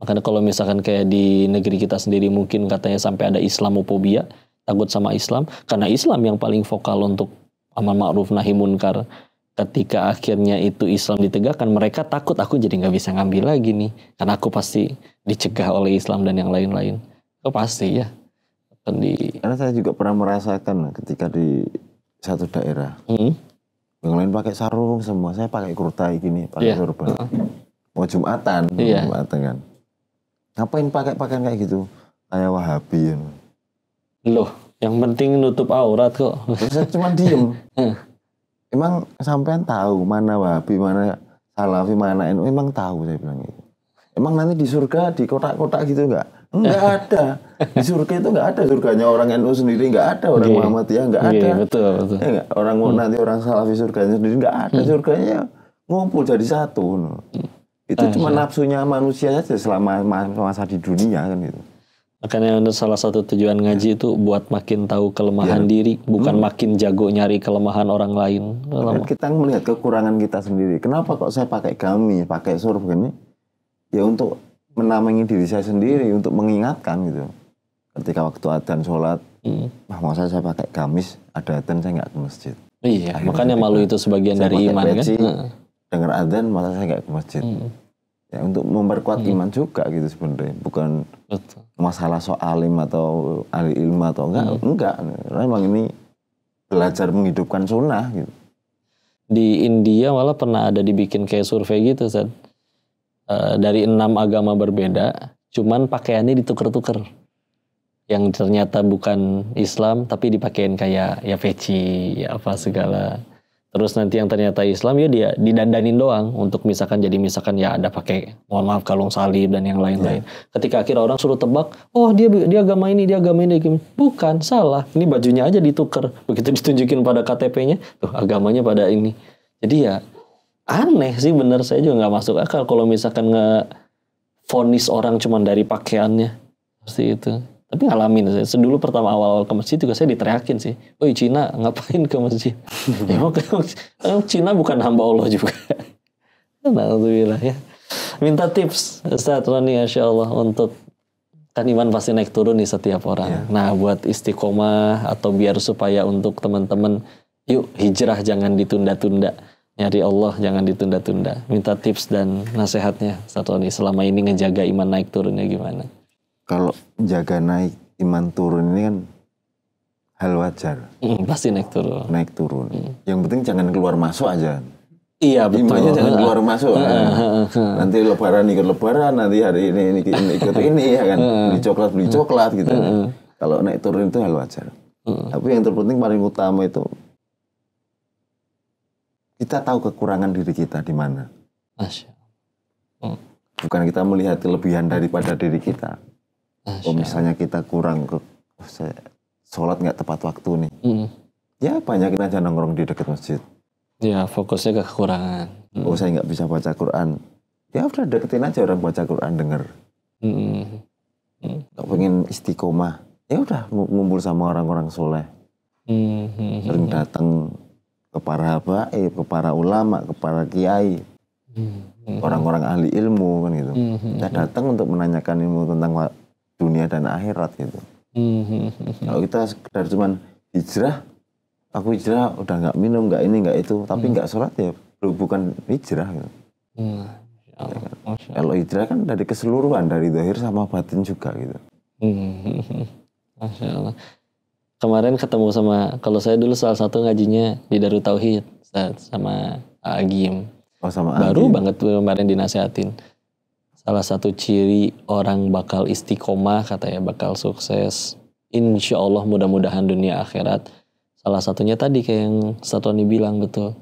Makanya kalau misalkan kayak di negeri kita sendiri mungkin katanya sampai ada Islamophobia, takut sama Islam, karena Islam yang paling vokal untuk amal ma'ruf nahi munkar. Ketika akhirnya itu Islam ditegakkan, mereka takut aku jadi nggak bisa ngambil lagi nih, karena aku pasti dicegah oleh Islam dan yang lain-lain. Itu pasti ya. Di... Karena saya juga pernah merasakan ketika di satu daerah, hmm? yang lain pakai sarung semua, saya pakai kurtai gini, pakai yeah. sorban. Mau jumatan, mau iya. yeah. jumatan kan ngapain pakai pakaian kayak gitu kayak wahabi loh yang penting nutup aurat kok saya cuma diem eh. emang sampean tahu mana wahabi mana salafi mana NU emang tahu saya bilang gitu emang nanti di surga di kotak-kotak gitu enggak enggak eh. ada di surga itu enggak ada surganya orang NU sendiri enggak ada orang okay. Iya. Muhammadiyah enggak okay, iya, ada betul, betul. enggak? Iya orang hmm. nanti orang salafi surganya sendiri enggak ada hmm. surganya ngumpul jadi satu hmm itu ah, cuma ya. nafsunya manusia saja selama masa di dunia kan gitu makanya untuk salah satu tujuan ngaji ya. itu buat makin tahu kelemahan ya. diri bukan hmm. makin jago nyari kelemahan orang lain Lama. kita melihat kekurangan kita sendiri kenapa kok saya pakai kami pakai surf begini ya untuk menamai diri saya sendiri untuk mengingatkan gitu ketika waktu adzan sholat hmm. ah, masa saya pakai gamis ada adzan saya nggak ke masjid iya Akhirnya makanya malu itu sebagian dari iman kan dengar azan masa saya nggak ke masjid hmm. ya untuk memperkuat hmm. iman juga gitu sebenarnya bukan Betul. masalah soal alim atau ahli ilmu atau enggak hmm. enggak karena ini belajar menghidupkan sunnah gitu di India malah pernah ada dibikin kayak survei gitu E, dari enam agama berbeda cuman pakaiannya dituker-tuker yang ternyata bukan Islam tapi dipakein kayak ya peci ya apa segala terus nanti yang ternyata Islam ya dia didandanin doang untuk misalkan jadi misalkan ya ada pakai mohon maaf kalung salib dan yang lain-lain. Yeah. Ketika akhirnya orang suruh tebak, oh dia dia agama ini, dia agama ini, bukan salah. Ini bajunya aja dituker. Begitu ditunjukin pada KTP-nya, tuh agamanya pada ini. Jadi ya aneh sih bener saya juga nggak masuk akal kalau misalkan nge fonis orang cuman dari pakaiannya. Pasti itu. Tapi ngalamin saya. Sedulu pertama awal ke masjid juga saya diteriakin sih. Woi Cina ngapain ke masjid? emang, ya, emang eh, Cina bukan hamba Allah juga. Alhamdulillah ya. Minta tips saat Rani Asya Allah untuk kan iman pasti naik turun di setiap orang. Yeah. Nah buat istiqomah atau biar supaya untuk teman-teman yuk hijrah jangan ditunda-tunda nyari Allah jangan ditunda-tunda. Minta tips dan nasihatnya saat Rani selama ini ngejaga iman naik turunnya gimana? kalau jaga naik iman turun ini kan hal wajar. Mm, pasti naik turun. Naik turun. Mm. Yang penting jangan keluar masuk aja. Iya betul. Imannya jangan keluar masuk. Uh, Nanti lebaran ikut lebaran, nanti hari ini, ini ikut ini ya kan. Beli coklat beli coklat gitu. Kalau naik turun itu hal wajar. Tapi yang terpenting paling utama itu kita tahu kekurangan diri kita di mana. Asya. Hmm. Bukan kita melihat kelebihan daripada diri kita kalau misalnya kita kurang ke oh, saya, sholat nggak tepat waktu nih, mm. ya banyakin aja nongkrong di dekat masjid. Ya fokusnya ke kekurangan. Mm. Oh saya nggak bisa baca Quran, ya udah deketin aja orang baca Quran denger. Mm. Mm. Gak pengen istiqomah, ya udah ngumpul sama orang-orang soleh. Mm. Sering hmm. datang ke para habaib, ke para ulama, ke para kiai, mm. orang-orang ahli ilmu kan gitu. Mm. Kita hmm. datang untuk menanyakan ilmu tentang dunia dan akhirat gitu. Mm-hmm. Kalau kita sekedar cuman hijrah, aku hijrah udah nggak minum, nggak ini, nggak itu, tapi mm. nggak mm. sholat ya bukan hijrah. Gitu. Mm. Ya kan? Kalau hijrah kan dari keseluruhan, dari zahir sama batin juga gitu. Mm-hmm. Masya Allah. Kemarin ketemu sama, kalau saya dulu salah satu ngajinya di Darut Tauhid sama Agim. Oh sama Baru banget kemarin dinasehatin salah satu ciri orang bakal istiqomah katanya bakal sukses insya Allah mudah-mudahan dunia akhirat salah satunya tadi kayak yang Satoni bilang betul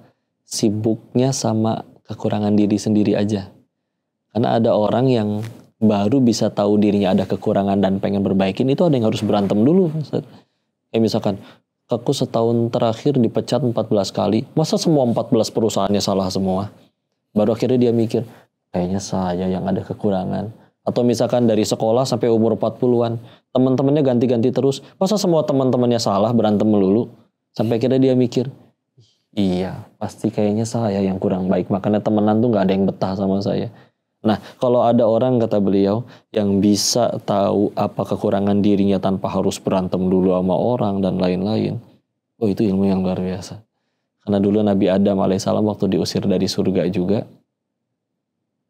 sibuknya sama kekurangan diri sendiri aja karena ada orang yang baru bisa tahu dirinya ada kekurangan dan pengen berbaikin itu ada yang harus berantem dulu kayak misalkan aku setahun terakhir dipecat 14 kali masa semua 14 perusahaannya salah semua baru akhirnya dia mikir kayaknya saya yang ada kekurangan. Atau misalkan dari sekolah sampai umur 40-an, teman-temannya ganti-ganti terus. Masa semua teman-temannya salah berantem melulu? Sampai kira dia mikir, iya pasti kayaknya saya yang kurang baik. Makanya temenan tuh gak ada yang betah sama saya. Nah, kalau ada orang kata beliau yang bisa tahu apa kekurangan dirinya tanpa harus berantem dulu sama orang dan lain-lain, oh itu ilmu yang luar biasa. Karena dulu Nabi Adam alaihissalam waktu diusir dari surga juga,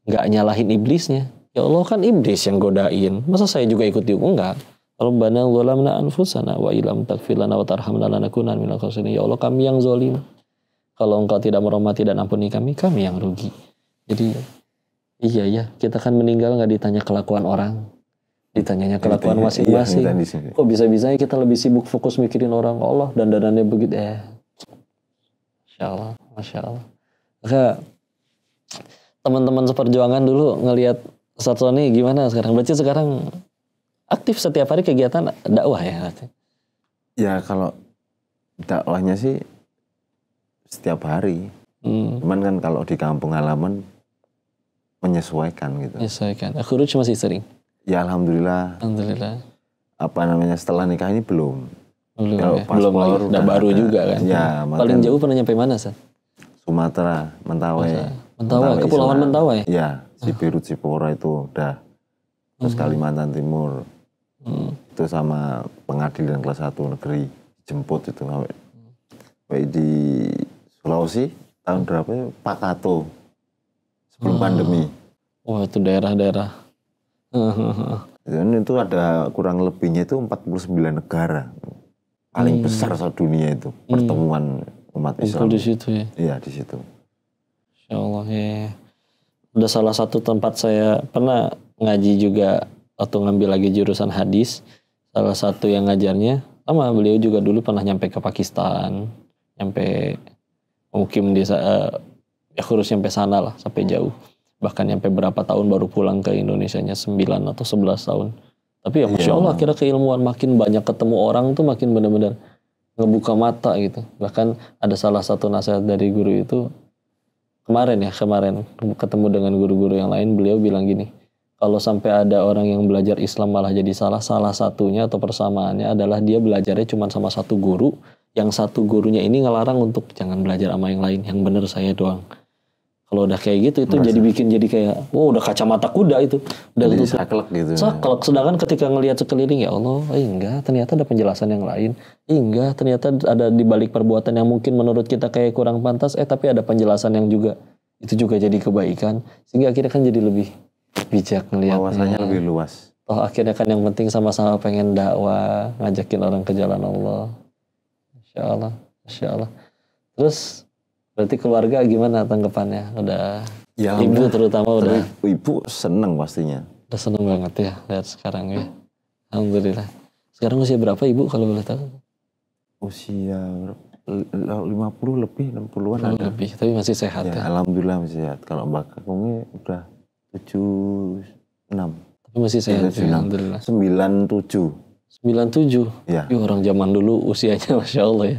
nggak nyalahin iblisnya. Ya Allah kan iblis yang godain. Masa saya juga ikut dihukum? Enggak. Rabbana zalamna anfusana wa ilam takfir lana wa tarhamna lanakunana minal khasirin. Ya Allah kami yang zolim. Kalau engkau tidak merahmati dan ampuni kami, kami yang rugi. Jadi iya ya, kita kan meninggal nggak ditanya kelakuan orang. Ditanyanya iya, kelakuan iya, iya, masing-masing. Iya, Kok bisa-bisanya kita lebih sibuk fokus mikirin orang ya Allah dan dadanya begitu eh. Masya Allah, Masya Allah. Maka teman-teman seperjuangan dulu ngelihat Ustadz Sony gimana sekarang? Berarti sekarang aktif setiap hari kegiatan dakwah ya? Berarti. Ya kalau dakwahnya sih setiap hari. Hmm. Cuman kan kalau di kampung halaman menyesuaikan gitu. Menyesuaikan. cuma masih sering? Ya alhamdulillah. Alhamdulillah. Apa namanya setelah nikah ini belum. Belum kalau ya. belum lagi, udah baru ada. juga kan. Ya, Paling jauh pernah nyampe mana, San? Sumatera, Mentawai. Masa. Mentawai, Mentawai Kepulauan sana. Mentawai. Iya, si Cipora itu udah terus hmm. Kalimantan Timur. Hmm. Itu sama pengadilan kelas 1 negeri jemput itu sampai hmm. di Sulawesi tahun berapa ya? Pakato sebelum hmm. pandemi. Wah, itu daerah-daerah. Dan itu ada kurang lebihnya itu 49 negara. Paling hmm. besar se dunia itu pertemuan hmm. umat Islam. Itu di situ ya. Iya, di situ. Ya Allah ya. Udah salah satu tempat saya pernah ngaji juga atau ngambil lagi jurusan hadis. Salah satu yang ngajarnya sama beliau juga dulu pernah nyampe ke Pakistan, nyampe mungkin di eh, ya kurus nyampe sana lah sampai jauh. Bahkan nyampe berapa tahun baru pulang ke Indonesia nya 9 atau 11 tahun. Tapi ya Masya Allah iya. akhirnya keilmuan makin banyak ketemu orang tuh makin benar-benar ngebuka mata gitu. Bahkan ada salah satu nasihat dari guru itu kemarin ya kemarin ketemu dengan guru-guru yang lain beliau bilang gini kalau sampai ada orang yang belajar Islam malah jadi salah salah satunya atau persamaannya adalah dia belajarnya cuma sama satu guru yang satu gurunya ini ngelarang untuk jangan belajar sama yang lain yang benar saya doang kalau udah kayak gitu itu Merasa. jadi bikin jadi kayak wow udah kacamata kuda itu. Udah jadi gitu. Saklek gitu. Saklek ya. sedangkan ketika ngelihat sekeliling ya Allah, eh, enggak ternyata ada penjelasan yang lain. Eh, enggak ternyata ada di balik perbuatan yang mungkin menurut kita kayak kurang pantas eh tapi ada penjelasan yang juga itu juga jadi kebaikan sehingga akhirnya kan jadi lebih bijak ngelihatnya. Wawasannya lebih luas. Oh akhirnya kan yang penting sama-sama pengen dakwah, ngajakin orang ke jalan Allah. Insya Allah, Insya Allah. Terus Berarti keluarga gimana tanggapannya? Udah ya, ibu udah. terutama udah. Ibu seneng pastinya. Udah seneng banget ya lihat sekarang ya. Alhamdulillah. Sekarang usia berapa ibu kalau boleh tahu? Usia 50 lebih, 60-an ada. lebih, tapi masih sehat ya, ya? Alhamdulillah masih sehat. Kalau Mbak Kakungnya udah 76. Tapi masih sehat ya, Alhamdulillah. 97. 97? Ya. Ih, orang zaman dulu usianya Masya Allah ya.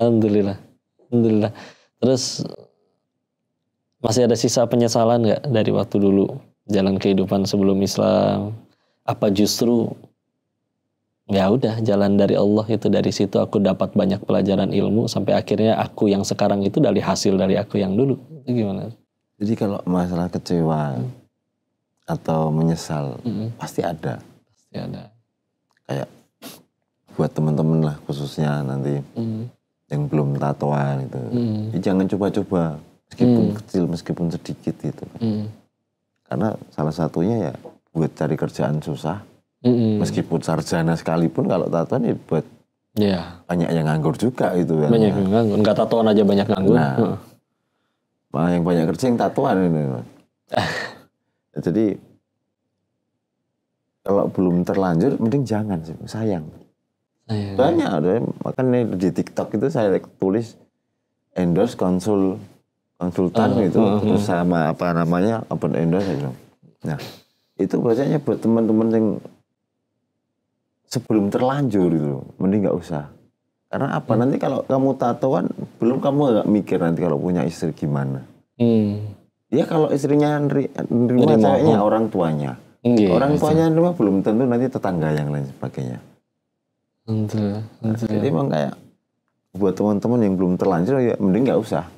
Alhamdulillah. Alhamdulillah. Terus masih ada sisa penyesalan nggak dari waktu dulu jalan kehidupan sebelum Islam? Apa justru ya udah jalan dari Allah itu dari situ aku dapat banyak pelajaran ilmu sampai akhirnya aku yang sekarang itu dari hasil dari aku yang dulu itu gimana? Jadi kalau masalah kecewa hmm. atau menyesal hmm. pasti ada. Pasti ada. Kayak buat teman-teman lah khususnya nanti. Hmm yang belum tatoan itu mm. ya, jangan coba-coba meskipun mm. kecil meskipun sedikit itu mm. karena salah satunya ya buat cari kerjaan susah hmm. meskipun sarjana sekalipun kalau tatoan ya buat yeah. banyak yang nganggur juga itu kan banyak yang nganggur nggak tatoan aja banyak nganggur nah, hmm. malah yang banyak kerja yang tatoan ini jadi kalau belum terlanjur mending jangan sih sayang Nah, iya, iya. Banyak ada makanya di TikTok itu saya tulis endorse konsul konsultan uh, gitu uh, terus sama apa namanya open endorse gitu. Nah, itu biasanya buat teman-teman yang sebelum terlanjur itu mending nggak usah. Karena apa hmm. nanti kalau kamu tatoan belum kamu nggak mikir nanti kalau punya istri gimana. Hmm. Ya kalau istrinya nerima ceweknya hmm. orang tuanya. Iya, orang iya, tuanya nerima belum tentu nanti tetangga yang lain sebagainya. Betul, Jadi emang kayak buat teman-teman yang belum terlanjur ya mending nggak usah.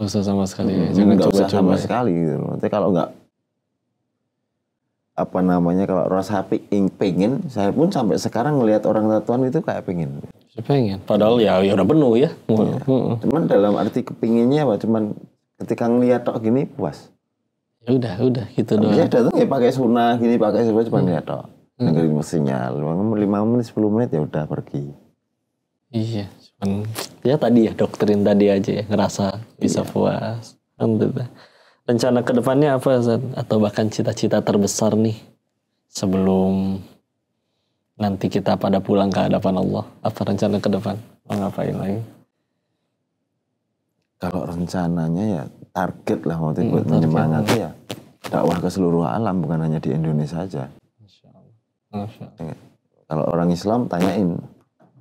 Gak usah sama sekali. Ya, hmm, Jangan gak coba, usah coba sama ya. sekali gitu. Nanti kalau nggak apa namanya kalau rasa happy pengen saya pun sampai sekarang ngelihat orang tatuan itu kayak pengen saya pengen padahal ya ya udah penuh ya, ya. Hmm. cuman dalam arti kepinginnya apa cuman ketika ngelihat tok gini puas ya udah udah gitu doang saya datang ya pakai sunah gini pakai sebab cuman hmm. ngeliat tok hmm. sinyal lima menit sepuluh menit ya udah pergi iya cuman ya tadi ya doktrin tadi aja ya ngerasa bisa iya. puas alhamdulillah rencana kedepannya apa Zan? atau bahkan cita-cita terbesar nih sebelum nanti kita pada pulang ke hadapan Allah apa rencana ke depan mau ngapain lagi kalau rencananya ya target lah waktu hmm, buat menyemangati ya dakwah ke seluruh alam bukan hanya di Indonesia saja kalau orang Islam tanyain,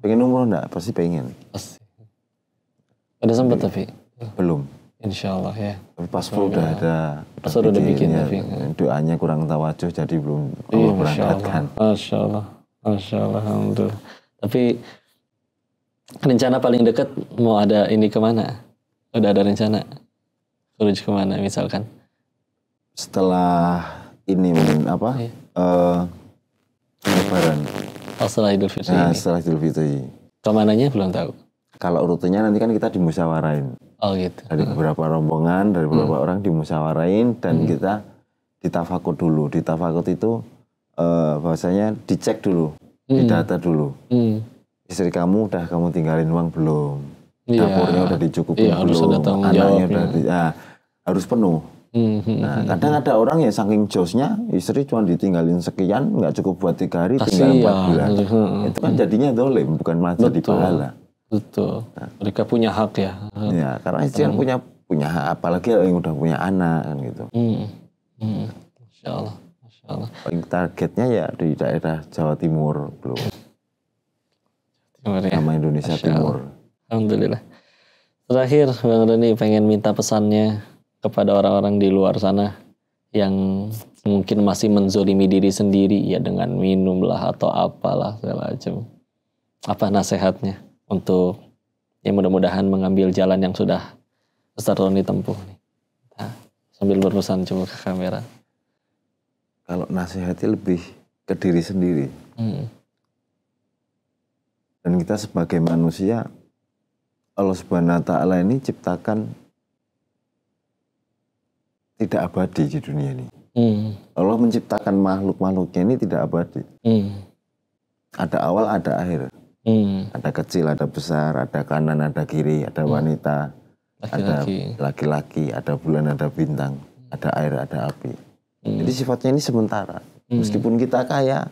pengen umroh enggak? Pasti pengen. Pasti. Ada sempat tapi? Belum. Insya Allah ya. pas Paspor udah ada. Pas udah bikin tapi. Ya. Doanya kurang tawajuh jadi belum iya, Allah berangkatkan. Masya Allah. Masya Allah. Alhamdulillah. Tapi rencana paling dekat mau ada ini kemana? Udah ada rencana? Kuruj kemana misalkan? Setelah ini apa? Iya. Uh, Lebaran. Oh, setelah Idul Fitri. Nah, setelah Idul Fitri. Kemananya belum tahu. Kalau rutenya nanti kan kita dimusawarain. Oh gitu. Dari hmm. beberapa rombongan, dari hmm. beberapa hmm. orang dimusawarain dan hmm. kita ditafakut dulu. Ditafakut itu uh, bahasanya dicek dulu, hmm. didata dulu. Hmm. Istri kamu udah kamu tinggalin uang belum? Iya. Dapurnya ya. udah dicukupin ya, belum? Harus ada Anaknya udah di, nah, harus penuh. Hmm, nah, kadang ada orang yang saking josnya istri cuma ditinggalin sekian nggak cukup buat tiga hari Kasian. tinggal empat iya. bulan hmm, itu kan jadinya dolim bukan malah jadi pahala betul nah, mereka punya hak ya ya karena istri hmm. punya punya hak apalagi yang udah punya anak kan gitu hmm. Hmm. Insya Allah. Insya Allah. paling targetnya ya di daerah Jawa Timur belum Timur, ya. sama Indonesia Timur Alhamdulillah terakhir Bang Reni pengen minta pesannya kepada orang-orang di luar sana yang mungkin masih menzolimi diri sendiri ya dengan minumlah atau apalah segala macam. Apa nasihatnya untuk yang mudah-mudahan mengambil jalan yang sudah Ustaz Roni tempuh nih. Nah, sambil berpesan coba ke kamera. Kalau nasihatnya lebih ke diri sendiri. Hmm. Dan kita sebagai manusia Allah Subhanahu wa taala ini ciptakan tidak abadi di dunia ini. Hmm. Allah menciptakan makhluk-makhluknya ini tidak abadi. Hmm. Ada awal, ada akhir. Hmm. Ada kecil, ada besar, ada kanan, ada kiri, ada hmm. wanita, laki -laki. ada laki-laki, ada bulan, ada bintang, ada air, ada api. Hmm. Jadi sifatnya ini sementara. Hmm. Meskipun kita kaya,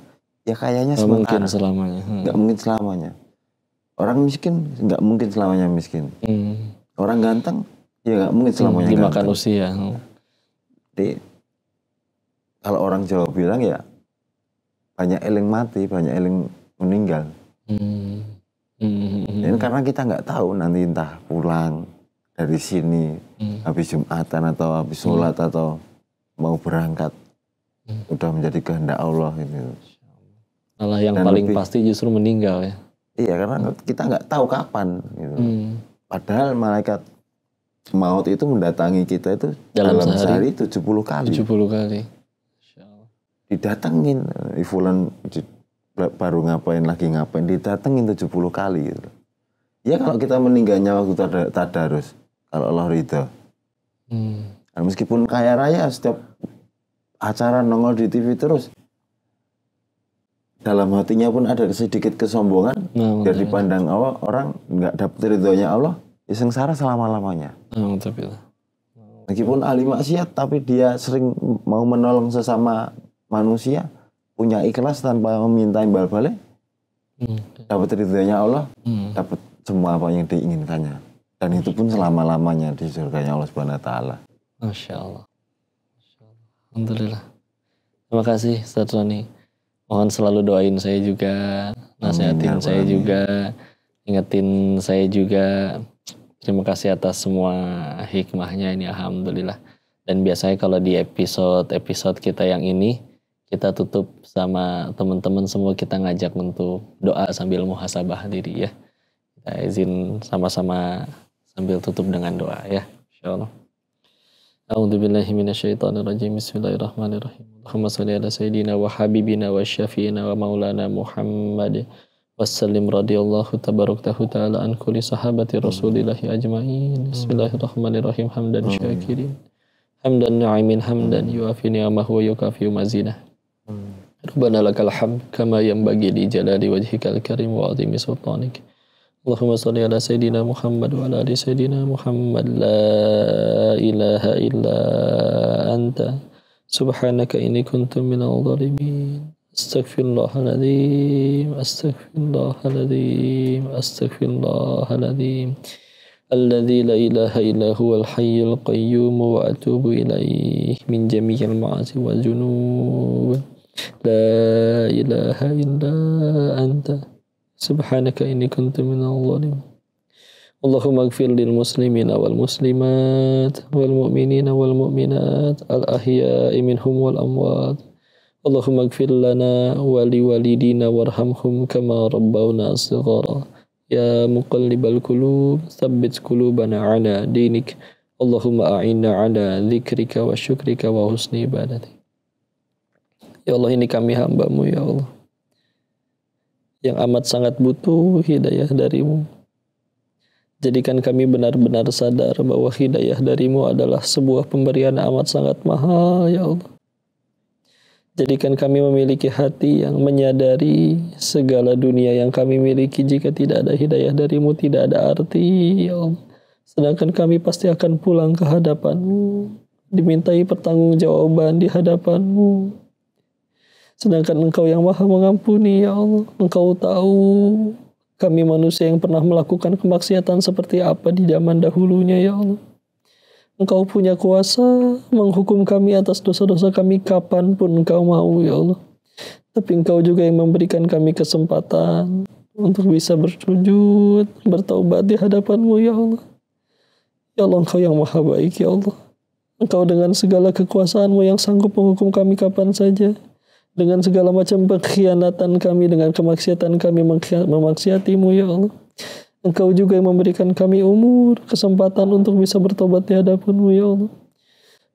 ya kayanya gak sementara. mungkin selamanya. Hmm. Gak mungkin selamanya. Orang miskin, gak mungkin selamanya miskin. Hmm. Orang ganteng, ya gak mungkin hmm. selamanya hmm, dimakan usia. Hmm jadi kalau orang Jawa bilang ya banyak eling mati, banyak eling meninggal. Hmm. Hmm. Ini karena kita nggak tahu nanti entah pulang dari sini hmm. habis jumatan atau habis sholat hmm. atau mau berangkat hmm. udah menjadi kehendak Allah ini. Allah yang Dan paling lebih, pasti justru meninggal ya. Iya karena kita nggak tahu kapan. Gitu. Hmm. Padahal malaikat maut itu mendatangi kita itu dalam, dalam sehari, sehari 70 kali. 70 kali. Didatengin eh, Ivulan baru ngapain lagi ngapain didatengin 70 kali gitu. Ya kalau kita meninggalnya waktu tadarus kalau Allah ridho. Hmm. Nah, meskipun kaya raya setiap acara nongol di TV terus dalam hatinya pun ada sedikit kesombongan nah, dari pandang Allah orang nggak dapet ridhonya Allah ya sengsara selama-lamanya. Hmm, Meskipun ahli maksiat tapi dia sering mau menolong sesama manusia, punya ikhlas tanpa meminta imbal balik, hmm. dapat ridhonya Allah, hmm. dapat semua apa yang diinginkannya. Dan itu pun selama-lamanya di surganya Allah Subhanahu wa taala. Masya Allah. Alhamdulillah. Terima kasih Ustaz Rani. Mohon selalu doain saya juga, nasihatin ya saya juga, ingetin saya juga. Terima kasih atas semua hikmahnya ini alhamdulillah. Dan biasanya kalau di episode-episode kita yang ini kita tutup sama teman-teman semua kita ngajak untuk doa sambil muhasabah diri ya. Kita izin sama-sama sambil tutup dengan doa ya. Insyaallah. أعوذ wasallim radhiyallahu tabarakahu taala an kulli sahabati rasulillahi ajmain bismillahirrahmanirrahim hamdan syakirin hamdan na'imin hamdan yuafi ni'amahu wa yukafi mazinah Rabbana lakal hamd kama yang bagi di jalali wajhikal karim wa azimi sultanik Allahumma salli ala sayyidina Muhammad wa ala ali sayyidina Muhammad la ilaha illa anta subhanaka inni kuntu minal zalimin أستغفر الله العظيم أستغفر الله العظيم أستغفر الله العظيم الذي لا إله إلا هو الحي القيوم وأتوب إليه من جميع المعاصي والذنوب لا إله إلا أنت سبحانك إني كنت من الظالمين اللهم اغفر للمسلمين والمسلمات والمؤمنين والمؤمنات الأحياء منهم والأموات Allahumma gfir lana wali walidina warhamhum kama rabbawna asghara. Ya muqallibal qulub, sabbit bana ala dinik. Allahumma a'inna ala zikrika wa syukrika wa husni ibadati. Ya Allah ini kami hambamu ya Allah. Yang amat sangat butuh hidayah darimu. Jadikan kami benar-benar sadar bahwa hidayah darimu adalah sebuah pemberian amat sangat mahal ya Allah. Jadikan kami memiliki hati yang menyadari segala dunia yang kami miliki jika tidak ada hidayah darimu tidak ada arti, ya Allah. Sedangkan kami pasti akan pulang ke hadapanmu, dimintai pertanggungjawaban di hadapanmu. Sedangkan engkau yang maha mengampuni, ya Allah. Engkau tahu kami manusia yang pernah melakukan kemaksiatan seperti apa di zaman dahulunya, ya Allah. Engkau punya kuasa menghukum kami atas dosa-dosa kami kapanpun Engkau mau, ya Allah. Tapi Engkau juga yang memberikan kami kesempatan untuk bisa bersujud, bertaubat di hadapanmu, ya Allah. Ya Allah, Engkau yang maha baik, ya Allah. Engkau dengan segala kekuasaanmu yang sanggup menghukum kami kapan saja. Dengan segala macam pengkhianatan kami, dengan kemaksiatan kami memaksiatimu, ya Allah. Engkau juga yang memberikan kami umur, kesempatan untuk bisa bertobat di hadapanmu, ya Allah.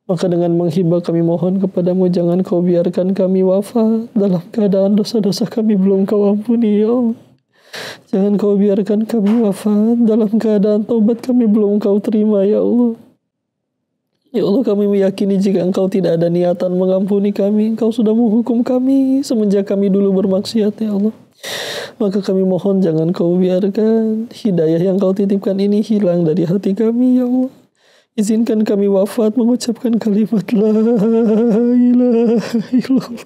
Maka dengan menghibah kami mohon kepadamu, jangan kau biarkan kami wafat dalam keadaan dosa-dosa kami belum kau ampuni, ya Allah. Jangan kau biarkan kami wafat dalam keadaan tobat kami belum kau terima, ya Allah. Ya Allah kami meyakini jika engkau tidak ada niatan mengampuni kami, engkau sudah menghukum kami semenjak kami dulu bermaksiat, ya Allah. Maka kami mohon jangan kau biarkan hidayah yang kau titipkan ini hilang dari hati kami ya Allah. Izinkan kami wafat mengucapkan kalimat La ilaha illallah.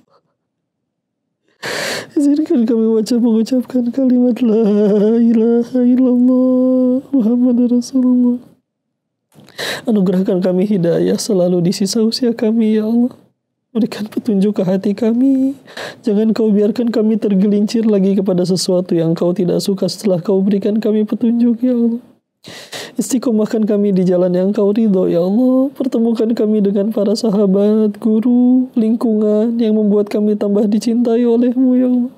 Izinkan kami wajah mengucapkan kalimat La ilaha illallah Muhammad Rasulullah. Anugerahkan kami hidayah selalu di sisa usia kami ya Allah. Berikan petunjuk ke hati kami. Jangan kau biarkan kami tergelincir lagi kepada sesuatu yang kau tidak suka setelah kau berikan kami petunjuk, ya Allah. Istiqomahkan kami di jalan yang kau ridho, ya Allah. Pertemukan kami dengan para sahabat, guru, lingkungan yang membuat kami tambah dicintai olehmu, ya Allah.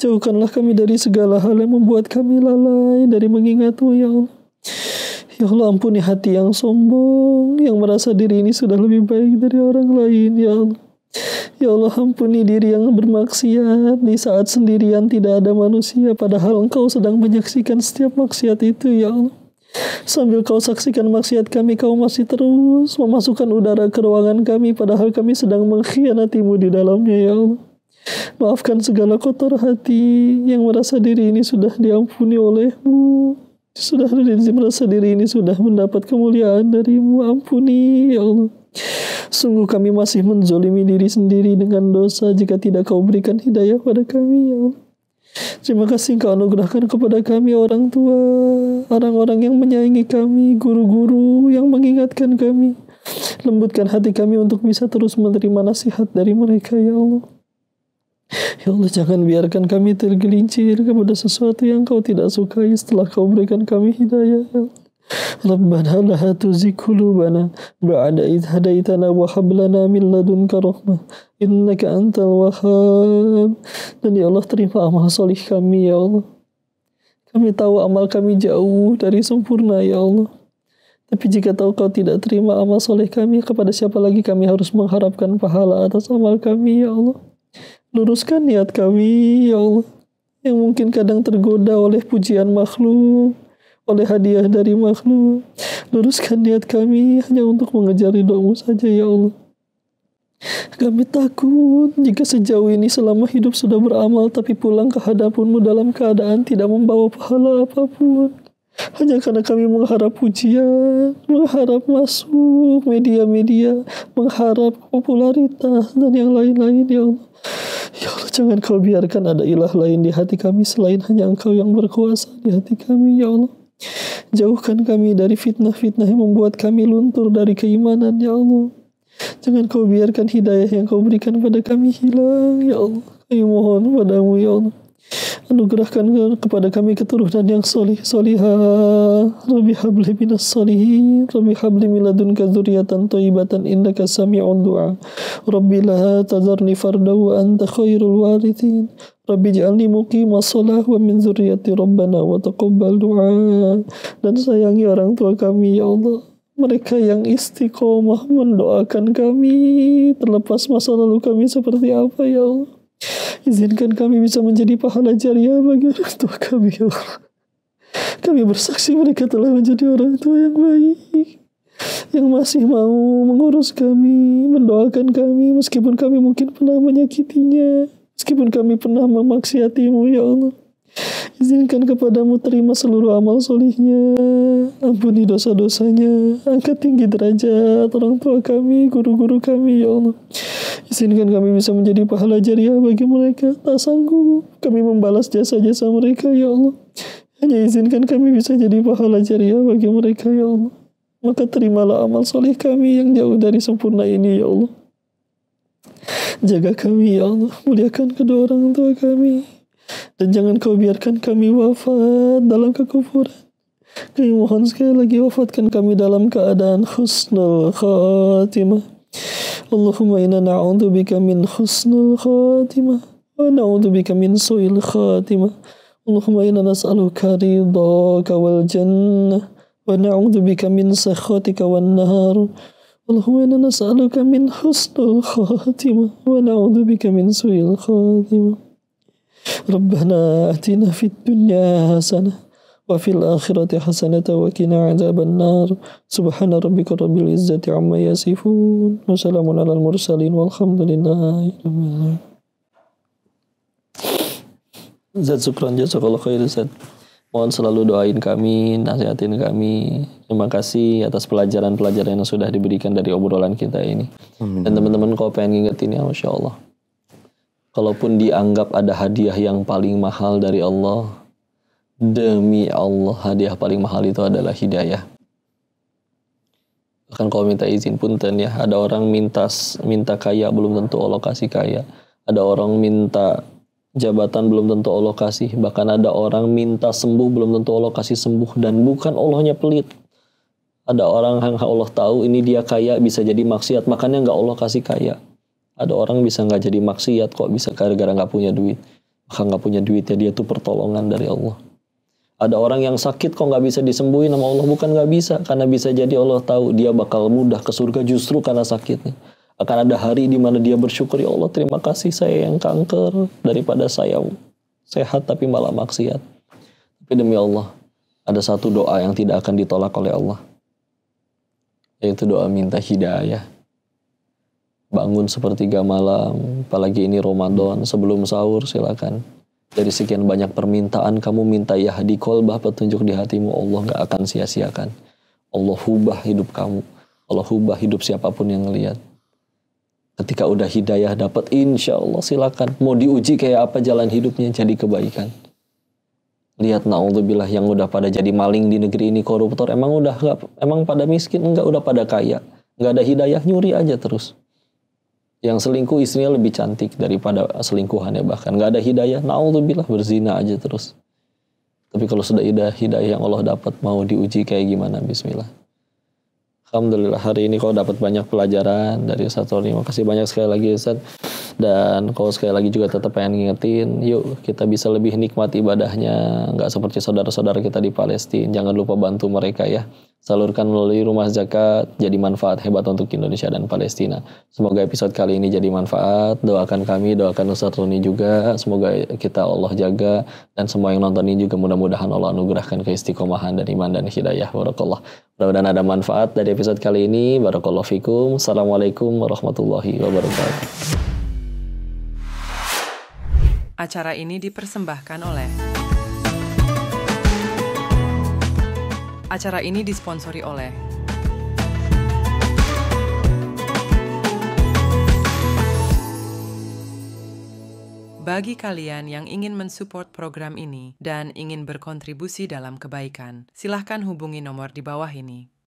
Jauhkanlah kami dari segala hal yang membuat kami lalai dari mengingatmu, ya Allah. Ya Allah ampuni hati yang sombong, yang merasa diri ini sudah lebih baik dari orang lain. Ya Allah. Ya Allah ampuni diri yang bermaksiat di saat sendirian tidak ada manusia padahal engkau sedang menyaksikan setiap maksiat itu ya Allah. Sambil kau saksikan maksiat kami, kau masih terus memasukkan udara ke ruangan kami, padahal kami sedang mengkhianatimu di dalamnya, ya Allah. Maafkan segala kotor hati yang merasa diri ini sudah diampuni olehmu. Sudah merasa diri ini sudah mendapat kemuliaan darimu. Ampuni, ya Allah. Sungguh kami masih menzolimi diri sendiri dengan dosa jika tidak kau berikan hidayah pada kami, ya Allah. Terima kasih Kau anugerahkan kepada kami orang tua, orang-orang yang menyayangi kami, guru-guru yang mengingatkan kami. Lembutkan hati kami untuk bisa terus menerima nasihat dari mereka, ya Allah. Ya Allah jangan biarkan kami tergelincir kepada sesuatu yang kau tidak sukai setelah kau berikan kami hidayah. Rabbana la tuzigh qulubana ba'da idh hadaitana wa hab lana min ladunka rahmah innaka antal wahhab. Dan ya Allah terima amal solih kami ya Allah. Kami tahu amal kami jauh dari sempurna ya Allah. Tapi jika tahu kau tidak terima amal soleh kami, kepada siapa lagi kami harus mengharapkan pahala atas amal kami, ya Allah. Luruskan niat kami, ya Allah, yang mungkin kadang tergoda oleh pujian makhluk, oleh hadiah dari makhluk. Luruskan niat kami hanya untuk mengejar ridhomu saja, ya Allah. Kami takut jika sejauh ini selama hidup sudah beramal tapi pulang ke hadapanmu dalam keadaan tidak membawa pahala apapun. Hanya karena kami mengharap pujian, mengharap masuk media-media, mengharap popularitas dan yang lain-lain ya Allah. Ya Allah, jangan kau biarkan ada ilah lain di hati kami selain hanya engkau yang berkuasa di hati kami, ya Allah. Jauhkan kami dari fitnah-fitnah yang membuat kami luntur dari keimanan, ya Allah. Jangan kau biarkan hidayah yang kau berikan pada kami hilang, ya Allah. Kami mohon padamu, ya Allah anugerahkan kepada kami keturunan yang solih solihah Rabbi habli minas solihin Rabbi habli miladunka dzurriatan thayyibatan innaka sami'ud du'a Rabbi la tadarni farda wa anta khairul warithin Rabbi ja'alni muqima masolah wa min zuriati rabbana wa taqabbal du'a dan sayangi orang tua kami ya Allah mereka yang istiqomah mendoakan kami terlepas masa lalu kami seperti apa ya Allah Izinkan kami bisa menjadi pahala jariah bagi orang tua kami, ya Allah. Kami bersaksi mereka telah menjadi orang tua yang baik. Yang masih mau mengurus kami, mendoakan kami, meskipun kami mungkin pernah menyakitinya. Meskipun kami pernah memaksiatimu, ya Allah. Izinkan kepadamu terima seluruh amal solihnya. Ampuni dosa-dosanya. Angkat tinggi derajat orang tua kami, guru-guru kami, ya Allah. Izinkan kami bisa menjadi pahala jariah bagi mereka. Tak sanggup kami membalas jasa-jasa mereka, ya Allah. Hanya izinkan kami bisa jadi pahala jariah bagi mereka, ya Allah. Maka terimalah amal soleh kami yang jauh dari sempurna ini, ya Allah. Jaga kami, ya Allah. Muliakan kedua orang tua kami. Dan jangan kau biarkan kami wafat dalam kekufuran. Kami mohon sekali lagi wafatkan kami dalam keadaan khusnul khatimah. اللهم إنا نعوذ بك من حسن الخاتمة ونعوذ بك من سوء الخاتمة اللهم إنا نسألك رضاك والجنة ونعوذ بك من سخطك والنهار اللهم إنا نسألك من حسن الخاتمة ونعوذ بك من سوء الخاتمة ربنا آتنا في الدنيا حسنة وفي الآخرة حسنة وقنا عذاب النار سبحان ربك رب العزة عما يصفون وسلام على المرسلين والحمد لله رب العالمين Zat syukron jazakallah khair Zat. Mohon selalu doain kami, nasihatin kami. Terima kasih atas pelajaran-pelajaran yang sudah diberikan dari obrolan kita ini. Amin. Dan teman-teman kalau pengen ingetin ya Masya Allah. Kalaupun dianggap ada hadiah yang paling mahal dari Allah, Demi Allah, hadiah paling mahal itu adalah hidayah. Bahkan kalau minta izin ten ya, ada orang minta minta kaya belum tentu Allah kasih kaya. Ada orang minta jabatan belum tentu Allah kasih. Bahkan ada orang minta sembuh belum tentu Allah kasih sembuh dan bukan Allahnya pelit. Ada orang yang Allah tahu ini dia kaya bisa jadi maksiat makanya nggak Allah kasih kaya. Ada orang bisa nggak jadi maksiat kok bisa gara-gara nggak punya duit. Maka nggak punya duitnya dia tuh pertolongan dari Allah. Ada orang yang sakit kok nggak bisa disembuhin sama Allah bukan nggak bisa karena bisa jadi Allah tahu dia bakal mudah ke surga justru karena sakitnya. Akan ada hari di mana dia bersyukur ya Allah terima kasih saya yang kanker daripada saya sehat tapi malah maksiat. Tapi demi Allah ada satu doa yang tidak akan ditolak oleh Allah. Yaitu doa minta hidayah. Bangun sepertiga malam, apalagi ini Ramadan, sebelum sahur silakan dari sekian banyak permintaan kamu minta ya di kolbah petunjuk di hatimu Allah nggak akan sia-siakan. Allah hubah hidup kamu. Allah hubah hidup siapapun yang ngelihat. Ketika udah hidayah dapat, insya Allah silakan. Mau diuji kayak apa jalan hidupnya jadi kebaikan. Lihat naudzubillah yang udah pada jadi maling di negeri ini koruptor emang udah gak, emang pada miskin enggak udah pada kaya. nggak ada hidayah nyuri aja terus yang selingkuh istrinya lebih cantik daripada selingkuhannya bahkan nggak ada hidayah naudzubillah berzina aja terus tapi kalau sudah ada hidayah yang Allah dapat mau diuji kayak gimana bismillah Alhamdulillah hari ini kau dapat banyak pelajaran dari satu Terima kasih banyak sekali lagi Ustaz dan kalau sekali lagi juga tetap pengen ngingetin yuk kita bisa lebih nikmat ibadahnya nggak seperti saudara-saudara kita di Palestina jangan lupa bantu mereka ya salurkan melalui rumah zakat jadi manfaat hebat untuk Indonesia dan Palestina semoga episode kali ini jadi manfaat doakan kami doakan Ustaz Roni juga semoga kita Allah jaga dan semua yang nonton ini juga mudah-mudahan Allah anugerahkan keistiqomahan dan iman dan hidayah barakallah mudah-mudahan ada manfaat dari episode kali ini barakallahu fikum assalamualaikum warahmatullahi wabarakatuh Acara ini dipersembahkan oleh Acara ini disponsori oleh Bagi kalian yang ingin mensupport program ini dan ingin berkontribusi dalam kebaikan, silahkan hubungi nomor di bawah ini.